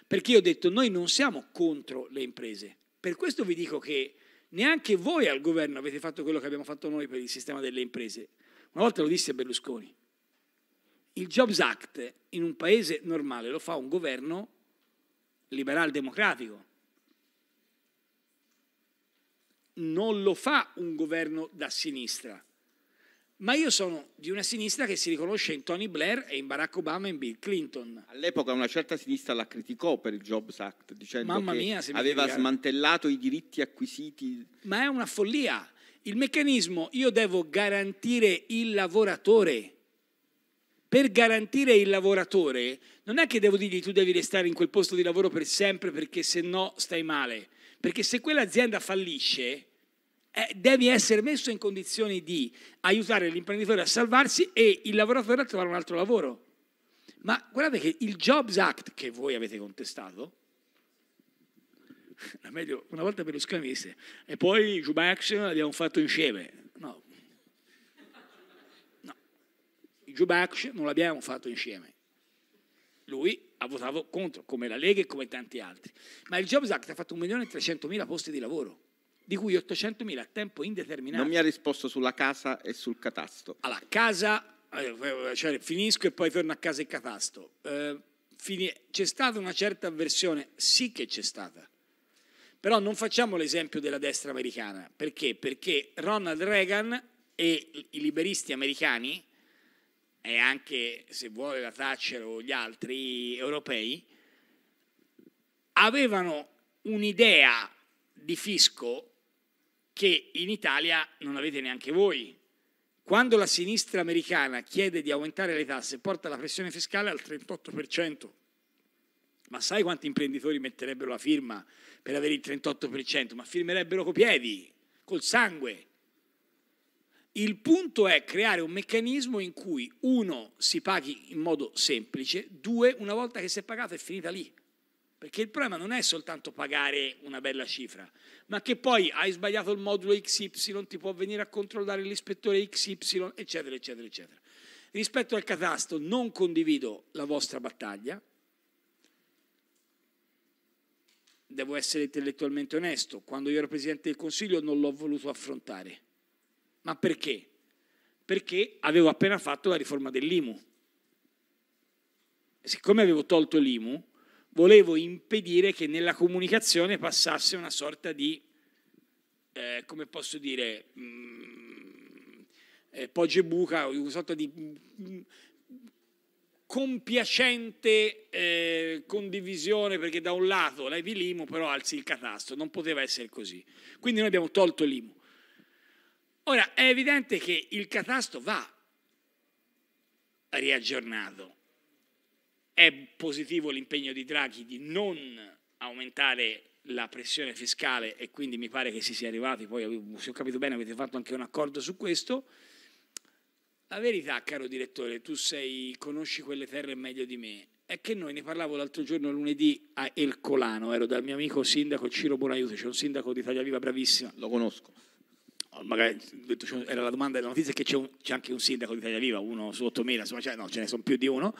Perché io ho detto noi non siamo contro le imprese. Per questo vi dico che neanche voi al governo avete fatto quello che abbiamo fatto noi per il sistema delle imprese. Una volta lo disse Berlusconi. Il Jobs Act in un paese normale lo fa un governo liberal democratico. Non lo fa un governo da sinistra ma io sono di una sinistra che si riconosce in Tony Blair e in Barack Obama e in Bill Clinton. All'epoca una certa sinistra la criticò per il Jobs Act, dicendo Mamma che mia, aveva smantellato i diritti acquisiti. Ma è una follia. Il meccanismo, io devo garantire il lavoratore. Per garantire il lavoratore non è che devo dirgli tu devi restare in quel posto di lavoro per sempre perché se no stai male. Perché se quell'azienda fallisce, eh, devi essere messo in condizioni di aiutare l'imprenditore a salvarsi e il lavoratore a trovare un altro lavoro. Ma guardate che il Jobs Act che voi avete contestato, [laughs] meglio, una volta per lo disse, e poi Jobs Act l'abbiamo fatto insieme. No, [laughs] no. il Jobs Act non l'abbiamo fatto insieme. Lui ha votato contro, come la Lega e come tanti altri. Ma il Jobs Act ha fatto 1.300.000 posti di lavoro di cui 800.000 a tempo indeterminato. Non mi ha risposto sulla casa e sul catasto. Allora, casa, eh, eh, cioè, finisco e poi torno a casa e catasto. Eh, fini... c'è stata una certa avversione, sì che c'è stata. Però non facciamo l'esempio della destra americana. Perché? Perché Ronald Reagan e i liberisti americani, e anche se vuole la Thatcher o gli altri europei, avevano un'idea di fisco che in Italia non avete neanche voi. Quando la sinistra americana chiede di aumentare le tasse porta la pressione fiscale al 38%, ma sai quanti imprenditori metterebbero la firma per avere il 38%? Ma firmerebbero coi piedi, col sangue. Il punto è creare un meccanismo in cui uno si paghi in modo semplice, due una volta che si è pagato è finita lì. Perché il problema non è soltanto pagare una bella cifra, ma che poi hai sbagliato il modulo XY, ti può venire a controllare l'ispettore XY, eccetera, eccetera, eccetera. Rispetto al catasto non condivido la vostra battaglia, devo essere intellettualmente onesto, quando io ero Presidente del Consiglio non l'ho voluto affrontare. Ma perché? Perché avevo appena fatto la riforma dell'IMU. Siccome avevo tolto l'IMU, volevo impedire che nella comunicazione passasse una sorta di, eh, come posso dire, mh, mm, eh, pogge buca, una sorta di mh, mm, compiacente eh, condivisione, perché da un lato levi l'IMU, però alzi il catasto, non poteva essere così. Quindi noi abbiamo tolto l'IMU. Ora, è evidente che il catasto va riaggiornato è positivo l'impegno di Draghi di non aumentare la pressione fiscale e quindi mi pare che si sia arrivati, poi se ho capito bene avete fatto anche un accordo su questo. La verità, caro direttore, tu sei, conosci quelle terre meglio di me, è che noi ne parlavo l'altro giorno lunedì a El Colano, ero dal mio amico sindaco Ciro Buonaiuto, c'è un sindaco di Italia Viva bravissimo. Lo conosco. Oh, magari, era la domanda della notizia che c'è, anche un sindaco di Italia Viva, uno su 8.000, insomma cioè, no, ce ne sono più di uno,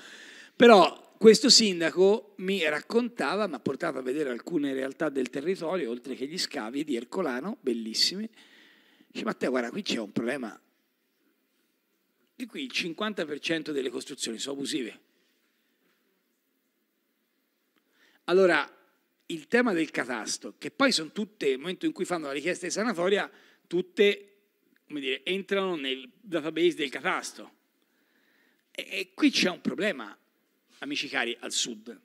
però questo sindaco mi raccontava, mi ha portato a vedere alcune realtà del territorio, oltre che gli scavi di Ercolano, bellissimi. Dice, Matteo, guarda, qui c'è un problema. Di qui il 50% delle costruzioni sono abusive. Allora, il tema del catasto, che poi sono tutte, nel momento in cui fanno la richiesta di sanatoria, tutte, dire, entrano nel database del catasto. e, e qui c'è un problema amici cari, al sud,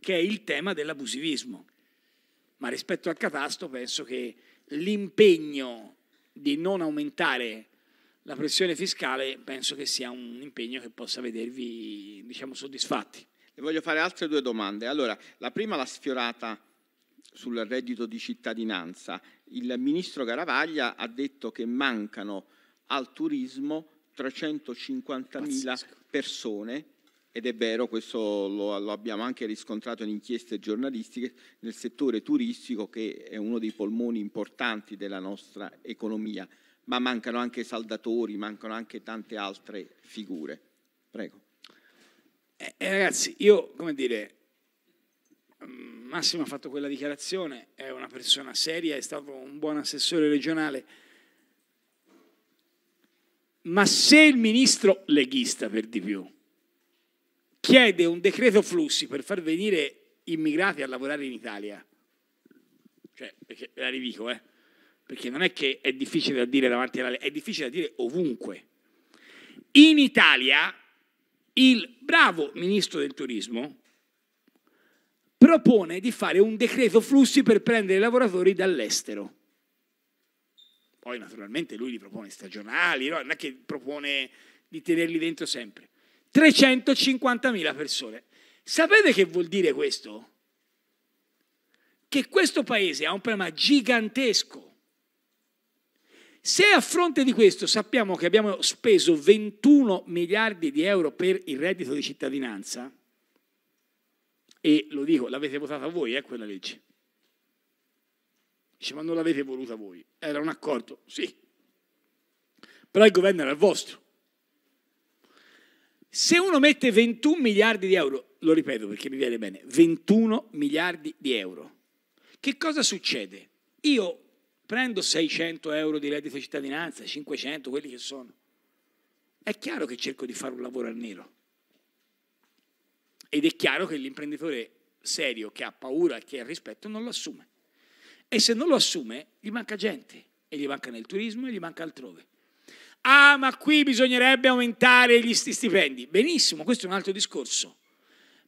che è il tema dell'abusivismo. Ma rispetto al catasto penso che l'impegno di non aumentare la pressione fiscale penso che sia un impegno che possa vedervi diciamo, soddisfatti. Le voglio fare altre due domande. Allora, la prima la sfiorata sul reddito di cittadinanza. Il ministro Garavaglia ha detto che mancano al turismo 350.000 persone ed è vero, questo lo, lo, abbiamo anche riscontrato in inchieste giornalistiche nel settore turistico che è uno dei polmoni importanti della nostra economia, ma mancano anche saldatori, mancano anche tante altre figure. Prego. Eh, eh, ragazzi, io come dire, mm, Massimo ha fatto quella dichiarazione, è una persona seria, è stato un buon assessore regionale. Ma se il ministro leghista per di più chiede un decreto flussi per far venire immigrati a lavorare in Italia. Cioè, perché, ve la ridico, eh? Perché non è che è difficile da dire davanti alla legge, è difficile da dire ovunque. In Italia il bravo ministro del turismo propone di fare un decreto flussi per prendere lavoratori dall'estero. Poi naturalmente lui li propone stagionali, no? non è che propone di tenerli dentro sempre. 350.000 persone. Sapete che vuol dire questo? Che questo paese ha un problema gigantesco. Se a fronte di questo sappiamo che abbiamo speso 21 miliardi di euro per il reddito di cittadinanza, e lo dico, l'avete votata voi, eh, quella legge. Dice, ma non l'avete voluta voi, era un accordo, sì. Però il governo era il vostro. Se uno mette 21 miliardi di euro, lo ripeto perché mi viene bene, 21 miliardi di euro, che cosa succede? Io prendo 600 euro di reddito di cittadinanza, 500, quelli che sono. È chiaro che cerco di fare un lavoro al nero. Ed è chiaro che l'imprenditore serio che ha paura e che ha rispetto non lo assume. E se non lo assume, gli manca gente, e gli manca nel turismo e gli manca altrove. Ah, ma qui bisognerebbe aumentare gli stipendi. Benissimo, questo è un altro discorso.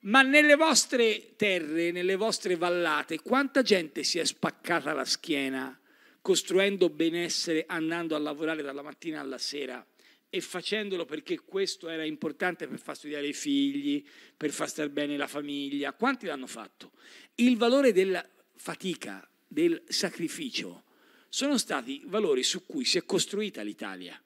Ma nelle vostre terre, nelle vostre vallate, quanta gente si è spaccata la schiena costruendo benessere, andando a lavorare dalla mattina alla sera e facendolo perché questo era importante per far studiare i figli, per far stare bene la famiglia. Quanti l'hanno fatto? Il valore della fatica, del sacrificio, sono stati valori su cui si è costruita l'Italia.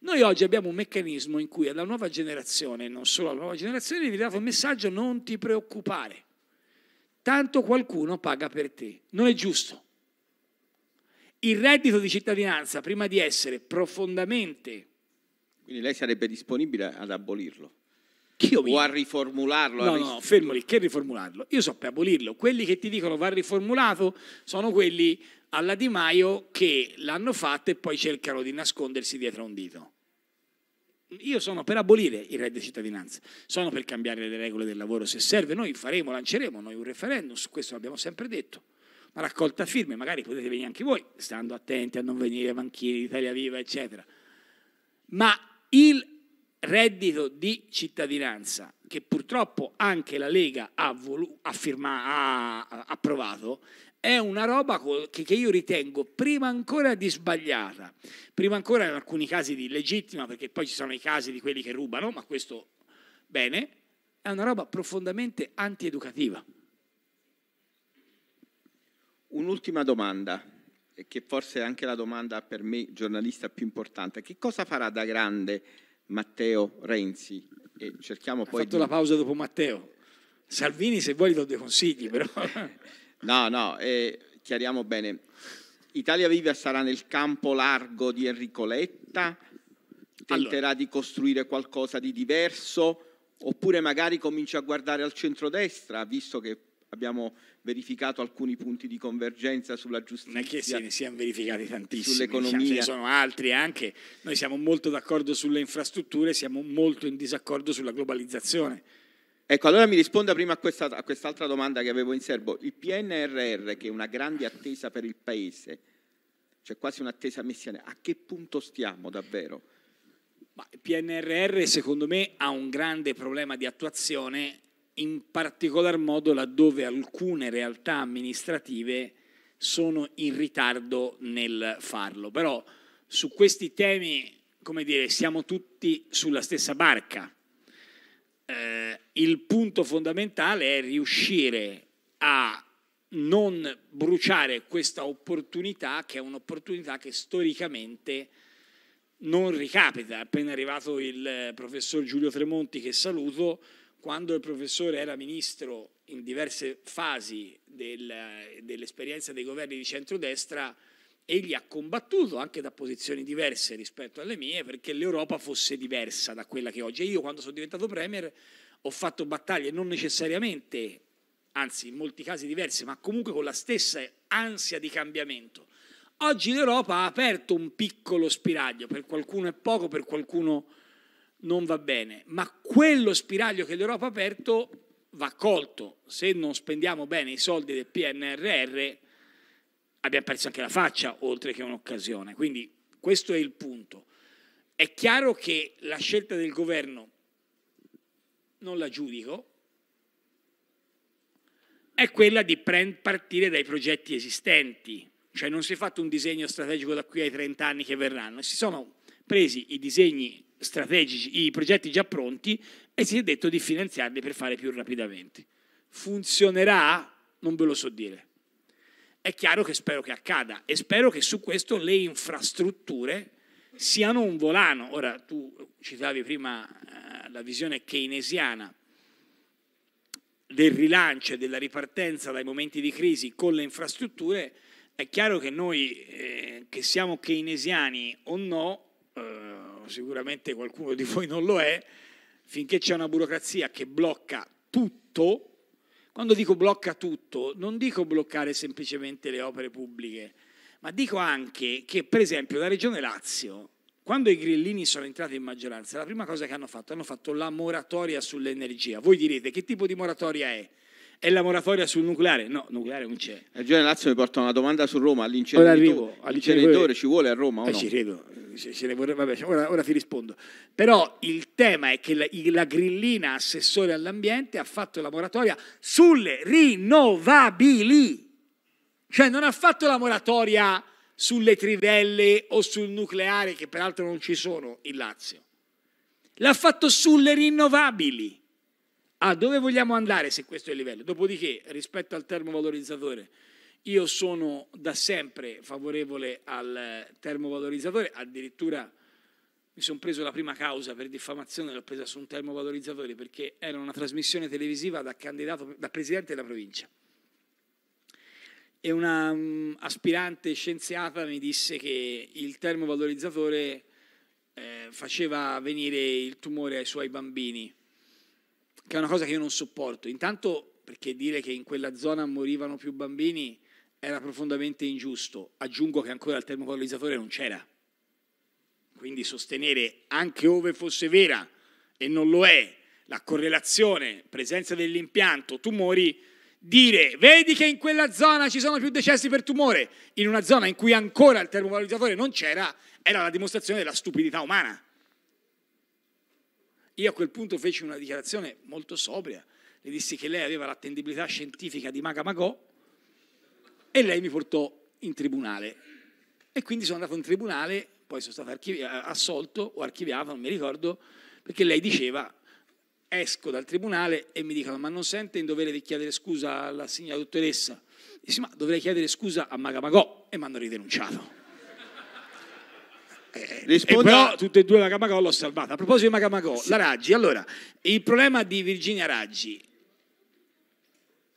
Noi oggi abbiamo un meccanismo in cui alla nuova generazione, non solo alla nuova generazione, viene dato il messaggio non ti preoccupare, tanto qualcuno paga per te. Non è giusto. Il reddito di cittadinanza, prima di essere profondamente... Quindi lei sarebbe disponibile ad abolirlo? o mi... a riformularlo? No, a ris- no, fermo lì, che riformularlo? Io so per abolirlo. Quelli che ti dicono va riformulato sono quelli alla Di Maio che l'hanno fatta e poi cercano di nascondersi dietro a un dito. Io sono per abolire il reddito di cittadinanza, sono per cambiare le regole del lavoro. Se serve noi faremo, lanceremo noi un referendum, su questo l'abbiamo sempre detto. Una raccolta firme, magari potete venire anche voi, stando attenti a non venire banchieri di Italia Viva, eccetera. Ma il reddito di cittadinanza, che purtroppo anche la Lega ha, ha, ha approvato, è una roba che, io ritengo prima ancora di sbagliata, prima ancora in alcuni casi di illegittima, perché poi ci sono i casi di quelli che rubano, ma questo bene, è una roba profondamente antieducativa. Un'ultima domanda, che forse è anche la domanda per me giornalista più importante. Che cosa farà da grande Matteo Renzi? E cerchiamo ha poi fatto di... la pausa dopo Matteo. Salvini, se vuoi, do dei consigli, però. [laughs] No, no, eh, chiariamo bene. Italia Viva sarà nel campo largo di Enrico Letta, tenterà allora. di costruire qualcosa di diverso, oppure magari comincia a guardare al centrodestra, visto che abbiamo verificato alcuni punti di convergenza sulla giustizia. Non è che se ne siano verificati tantissimi, cioè, sull'economia. Diciamo, ce ne sono altri anche. Noi siamo molto d'accordo sulle infrastrutture, siamo molto in disaccordo sulla globalizzazione. Ecco, allora mi risponda prima a, questa, a quest'altra domanda che avevo in serbo. Il PNRR, che è una grande attesa per il Paese, cioè quasi un'attesa missione, a che punto stiamo davvero? Il PNRR secondo me ha un grande problema di attuazione, in particolar modo laddove alcune realtà amministrative sono in ritardo nel farlo. Però su questi temi, come dire, siamo tutti sulla stessa barca. Eh, il punto fondamentale è riuscire a non bruciare questa opportunità che è un'opportunità che storicamente non ricapita. Appena arrivato il eh, professor Giulio Tremonti che saluto, quando il professore era ministro in diverse fasi del, eh, dell'esperienza dei governi di centrodestra, egli ha combattuto anche da posizioni diverse rispetto alle mie perché l'Europa fosse diversa da quella che oggi è. Io quando sono diventato premier ho fatto battaglie non necessariamente, anzi in molti casi diverse, ma comunque con la stessa ansia di cambiamento. Oggi l'Europa ha aperto un piccolo spiraglio, per qualcuno è poco, per qualcuno non va bene, ma quello spiraglio che l'Europa ha aperto va colto. Se non spendiamo bene i soldi del PNRR abbiamo perso anche la faccia, oltre che un'occasione. Quindi questo è il punto. È chiaro che la scelta del governo non la giudico, è quella di partire dai progetti esistenti. Cioè non si è fatto un disegno strategico da qui ai 30 anni che verranno, si sono presi i disegni strategici, i progetti già pronti e si è detto di finanziarli per fare più rapidamente. Funzionerà? Non ve lo so dire. È chiaro che spero che accada e spero che su questo le infrastrutture siano un volano. Ora tu citavi prima eh, la visione keynesiana del rilancio e della ripartenza dai momenti di crisi con le infrastrutture, è chiaro che noi, eh, che siamo keynesiani o no, eh, sicuramente qualcuno di voi non lo è, finché c'è una burocrazia che blocca tutto, quando dico blocca tutto, non dico bloccare semplicemente le opere pubbliche, ma dico anche che, per esempio, la Regione Lazio, quando i grillini sono entrati in maggioranza, la prima cosa che hanno fatto, hanno fatto la moratoria sull'energia. Voi direte che tipo di moratoria è? È la moratoria sul nucleare? No, nucleare non c'è. La Regione Lazio mi porta una domanda su Roma, all'inceneritore, all'inceneritore ci vuole a Roma o eh, no? Ci credo, vorrei, vabbè, ora, ora, ti rispondo. Però il tema è che la, la grillina assessore all'ambiente ha fatto la moratoria sulle rinnovabili. Cioè non ha fatto la moratoria sulle trivelle o sul nucleare, che peraltro non ci sono in Lazio. L'ha fatto sulle rinnovabili. Ah, dove vogliamo andare se questo è il livello? Dopodiché, rispetto al termovalorizzatore, io sono da sempre favorevole al termovalorizzatore, addirittura mi sono preso la prima causa per diffamazione, l'ho presa su un termovalorizzatore perché era una trasmissione televisiva da, candidato, da presidente della provincia e una um, aspirante scienziata mi disse che il termovalorizzatore eh, faceva venire il tumore ai suoi bambini, che è una cosa che io non sopporto. Intanto perché dire che in quella zona morivano più bambini era profondamente ingiusto. Aggiungo che ancora il termovalorizzatore non c'era. Quindi sostenere, anche ove fosse vera, e non lo è, la correlazione presenza dell'impianto tumori dire vedi che in quella zona ci sono più decessi per tumore, in una zona in cui ancora il termovalorizzatore non c'era, era la dimostrazione della stupidità umana. Io a quel punto feci una dichiarazione molto sobria, le dissi che lei aveva l'attendibilità scientifica di Maga Magò e lei mi portò in tribunale. E quindi sono andato in tribunale, poi sono stato assolto o archiviato, non mi ricordo, perché lei diceva esco dal tribunale e mi dicono ma non sente in dovere di chiedere scusa alla signora dottoressa? Dici ma dovrei chiedere scusa a Magamagò e mi hanno ridenunciato. [laughs] Eh, eh, Risponda... però tutte e due Magamagò l'ho salvata. A proposito di Magamagò, sì. la Raggi, allora, il problema di Virginia Raggi.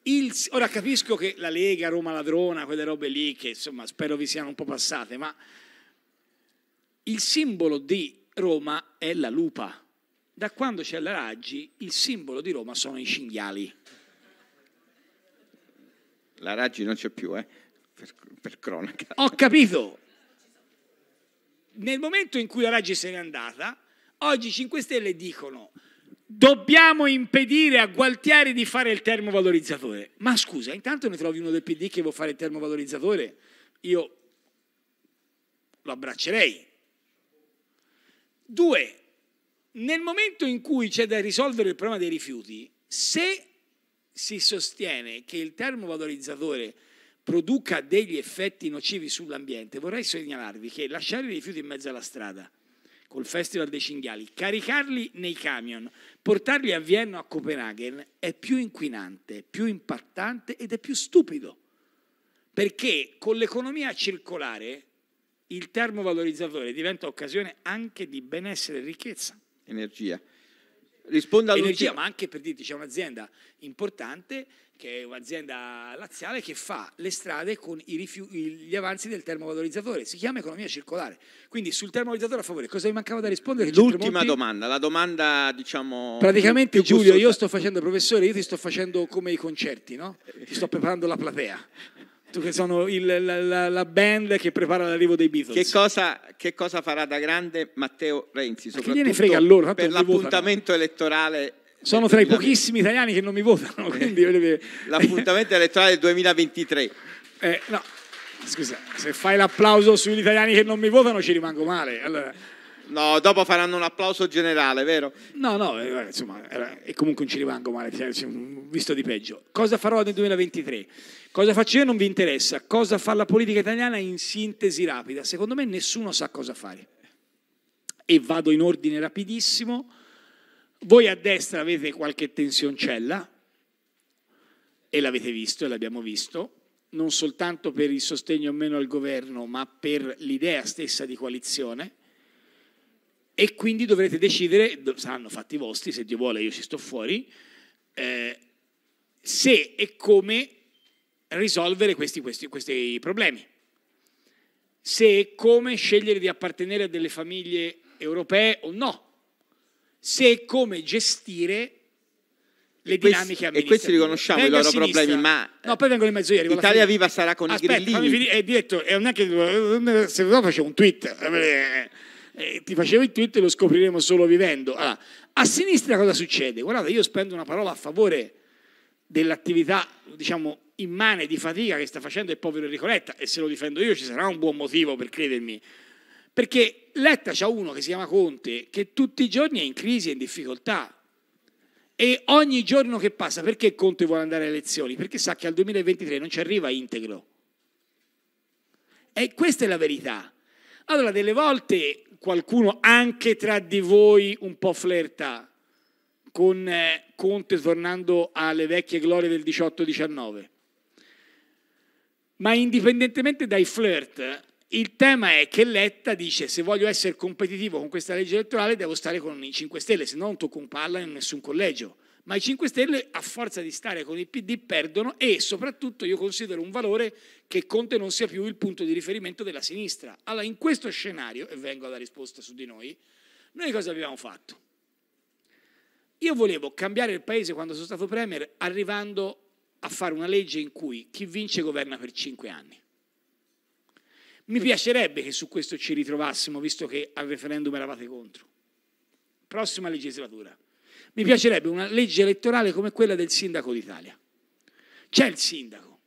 Il... ora capisco che la Lega, Roma Ladrona, quelle robe lì che insomma spero vi siano un po' passate, ma il simbolo di Roma è la lupa da quando c'è la Raggi il simbolo di Roma sono i cinghiali. La Raggi non c'è più, eh? per, per cronaca. Ho capito. Nel momento in cui la Raggi se n'è andata, oggi 5 Stelle dicono dobbiamo impedire a Gualtieri di fare il termovalorizzatore. Ma scusa, intanto ne trovi uno del PD che vuole fare il termovalorizzatore? Io lo abbraccerei. Due, nel momento in cui c'è da risolvere il problema dei rifiuti, se si sostiene che il termovalorizzatore produca degli effetti nocivi sull'ambiente, vorrei segnalarvi che lasciare i rifiuti in mezzo alla strada col Festival dei Cinghiali, caricarli nei camion, portarli a Vienna o a Copenaghen è più inquinante, più impattante ed è più stupido. Perché con l'economia circolare il termovalorizzatore diventa occasione anche di benessere e ricchezza. Energia. Rispondo all'energia, ma anche per dirti, c'è un'azienda importante che è un'azienda laziale che fa le strade con rifiu- gli avanzi del termovalorizzatore, si chiama economia circolare. Quindi sul termovalorizzatore a favore, cosa mi mancava da rispondere? L'ultima domanda, la domanda diciamo... Praticamente Giulio, io sto facendo professore, io ti sto facendo come i concerti, no? Ti sto preparando la platea che sono il, la, la, la, band che prepara l'arrivo dei Beatles. Che cosa, che cosa farà da grande Matteo Renzi? Ma che gliene frega loro? Per l'appuntamento votano. elettorale sono tra i pochissimi italiani che non mi votano. Eh. Quindi... L'appuntamento [laughs] elettorale del 2023. Eh, no, scusa, se fai l'applauso sugli italiani che non mi votano ci rimango male. Allora, No, dopo faranno un applauso generale, vero? No, no, eh, insomma, era, e comunque non ci rimango male, eh, visto di peggio. Cosa farò nel 2023? Cosa faccio io non vi interessa. Cosa fa la politica italiana in sintesi rapida? Secondo me nessuno sa cosa fare. E vado in ordine rapidissimo. Voi a destra avete qualche tensioncella e l'avete visto e l'abbiamo visto, non soltanto per il sostegno o meno al governo, ma per l'idea stessa di coalizione e quindi dovrete decidere, saranno fatti vostri, se Dio vuole io ci sto fuori, eh, se e come risolvere questi, questi, questi problemi, se e come scegliere di appartenere a delle famiglie europee o no, se e come gestire le dinamiche amministrative. E questi riconosciamo Vengo i loro problemi, ma... No, poi vengono in mezzo io, Italia Viva sarà con Aspetta, i grillini. Aspetta, è eh, diretto, e eh, non è che... Se no facevo un tweet eh, ti facevo il tweet e lo scopriremo solo vivendo. Allora, ah, a sinistra cosa succede? Guardate, io spendo una parola a favore dell'attività, diciamo, immane di fatica che sta facendo il povero Enrico Letta e se lo difendo io ci sarà un buon motivo per credermi. Perché Letta c'ha uno che si chiama Conte che tutti i giorni è in crisi e in difficoltà. E ogni giorno che passa, perché Conte vuole andare alle elezioni? Perché sa che al 2023 non ci arriva integro. E questa è la verità. Allora, delle volte qualcuno anche tra di voi un po' flirta con eh, Conte tornando alle vecchie glorie del 18-19. Ma indipendentemente dai flirt, il tema è che Letta dice se voglio essere competitivo con questa legge elettorale devo stare con i 5 Stelle, se no non tocco un palla in nessun collegio ma i 5 Stelle a forza di stare con il PD perdono e soprattutto io considero un valore che Conte non sia più il punto di riferimento della sinistra. Allora in questo scenario, e vengo alla risposta su di noi, noi cosa abbiamo fatto? Io volevo cambiare il paese quando sono stato Premier arrivando a fare una legge in cui chi vince governa per 5 anni. Mi piacerebbe che su questo ci ritrovassimo, visto che al referendum eravate contro. Prossima legislatura. Mi piacerebbe una legge elettorale come quella del sindaco d'Italia. C'è il sindaco,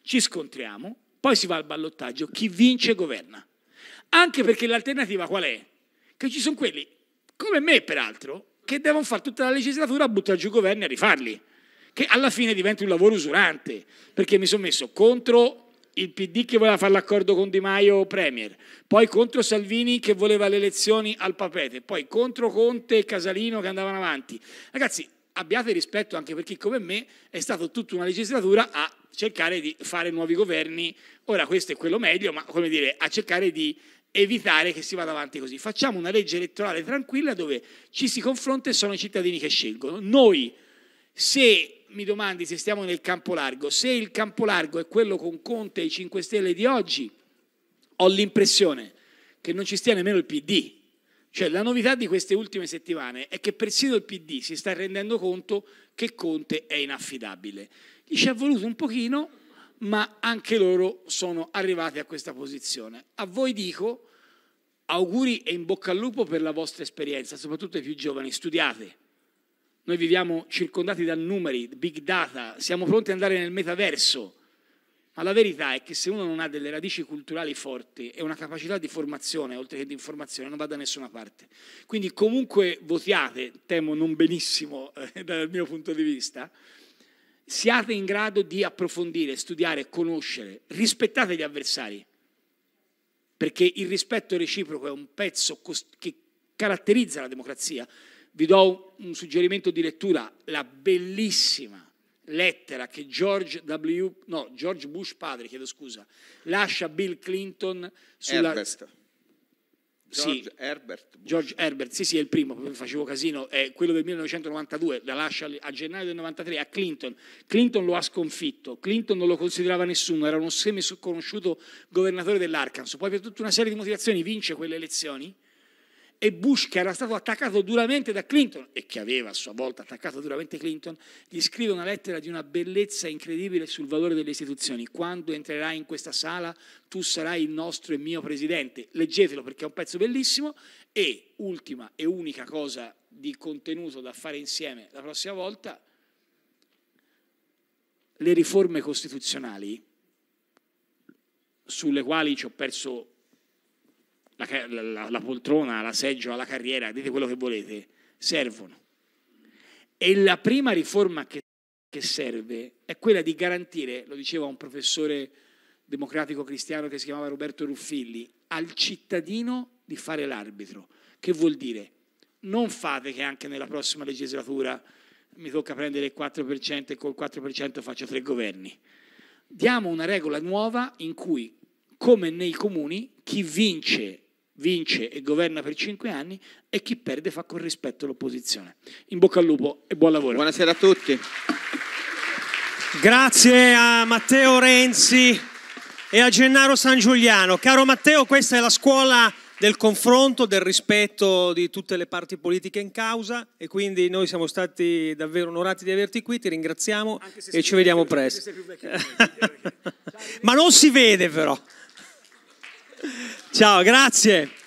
ci scontriamo, poi si va al ballottaggio, chi vince governa. Anche perché l'alternativa qual è? Che ci sono quelli, come me peraltro, che devono fare tutta la legislatura a buttare giù i governi e rifarli, che alla fine diventa un lavoro usurante, perché mi sono messo contro il PD che voleva fare l'accordo con Di Maio Premier, poi contro Salvini che voleva le elezioni al papete, poi contro Conte e Casalino che andavano avanti. Ragazzi, abbiate rispetto anche per chi come me è stato tutta una legislatura a cercare di fare nuovi governi, ora questo è quello meglio, ma come dire, a cercare di evitare che si vada avanti così. Facciamo una legge elettorale tranquilla dove ci si confronta e sono i cittadini che scelgono. Noi, se mi domandi se stiamo nel campo largo, se il campo largo è quello con Conte e i 5 Stelle di oggi, ho l'impressione che non ci stia nemmeno il PD. Cioè la novità di queste ultime settimane è che persino il PD si sta rendendo conto che Conte è inaffidabile. Gli ci è voluto un pochino, ma anche loro sono arrivati a questa posizione. A voi dico auguri e in bocca al lupo per la vostra esperienza, soprattutto ai più giovani, studiate noi viviamo circondati da numeri, big data, siamo pronti ad andare nel metaverso, ma la verità è che se uno non ha delle radici culturali forti e una capacità di formazione, oltre che di informazione, non va da nessuna parte. Quindi comunque votiate, temo non benissimo eh, [laughs] dal mio punto di vista, siate in grado di approfondire, studiare, conoscere, rispettate gli avversari, perché il rispetto reciproco è un pezzo che caratterizza la democrazia, vi do un suggerimento di lettura, la bellissima lettera che George, w, no, George Bush padre, chiedo scusa, lascia Bill Clinton sulla... Herbert. George sì, Herbert. Bush. George Herbert, sì sì è il primo, facevo casino, è quello del 1992, la lascia a gennaio del 93 a Clinton. Clinton lo ha sconfitto, Clinton non lo considerava nessuno, era uno semi sconosciuto governatore dell'Arkansas, poi per tutta una serie di motivazioni vince quelle elezioni e Bush, che era stato attaccato duramente da Clinton e che aveva a sua volta attaccato duramente Clinton, gli scrive una lettera di una bellezza incredibile sul valore delle istituzioni. Quando entrerai in questa sala tu sarai il nostro e mio presidente. Leggetelo perché è un pezzo bellissimo e ultima e unica cosa di contenuto da fare insieme la prossima volta, le riforme costituzionali sulle quali ci ho perso la, la, la poltrona, la seggiola, la carriera, dite quello che volete, servono. E la prima riforma che, che serve è quella di garantire, lo diceva un professore democratico cristiano che si chiamava Roberto Ruffilli, al cittadino di fare l'arbitro, che vuol dire non fate che anche nella prossima legislatura mi tocca prendere il 4% e col 4% faccio tre governi. Diamo una regola nuova in cui, come nei comuni, chi vince vince e governa per cinque anni e chi perde fa con rispetto l'opposizione. In bocca al lupo e buon lavoro. Buonasera a tutti. Grazie a Matteo Renzi e a Gennaro San Giuliano. Caro Matteo, questa è la scuola del confronto, del rispetto di tutte le parti politiche in causa e quindi noi siamo stati davvero onorati di averti qui, ti ringraziamo e ci vediamo presto. [laughs] Ma non si vede però. Ciao, grazie.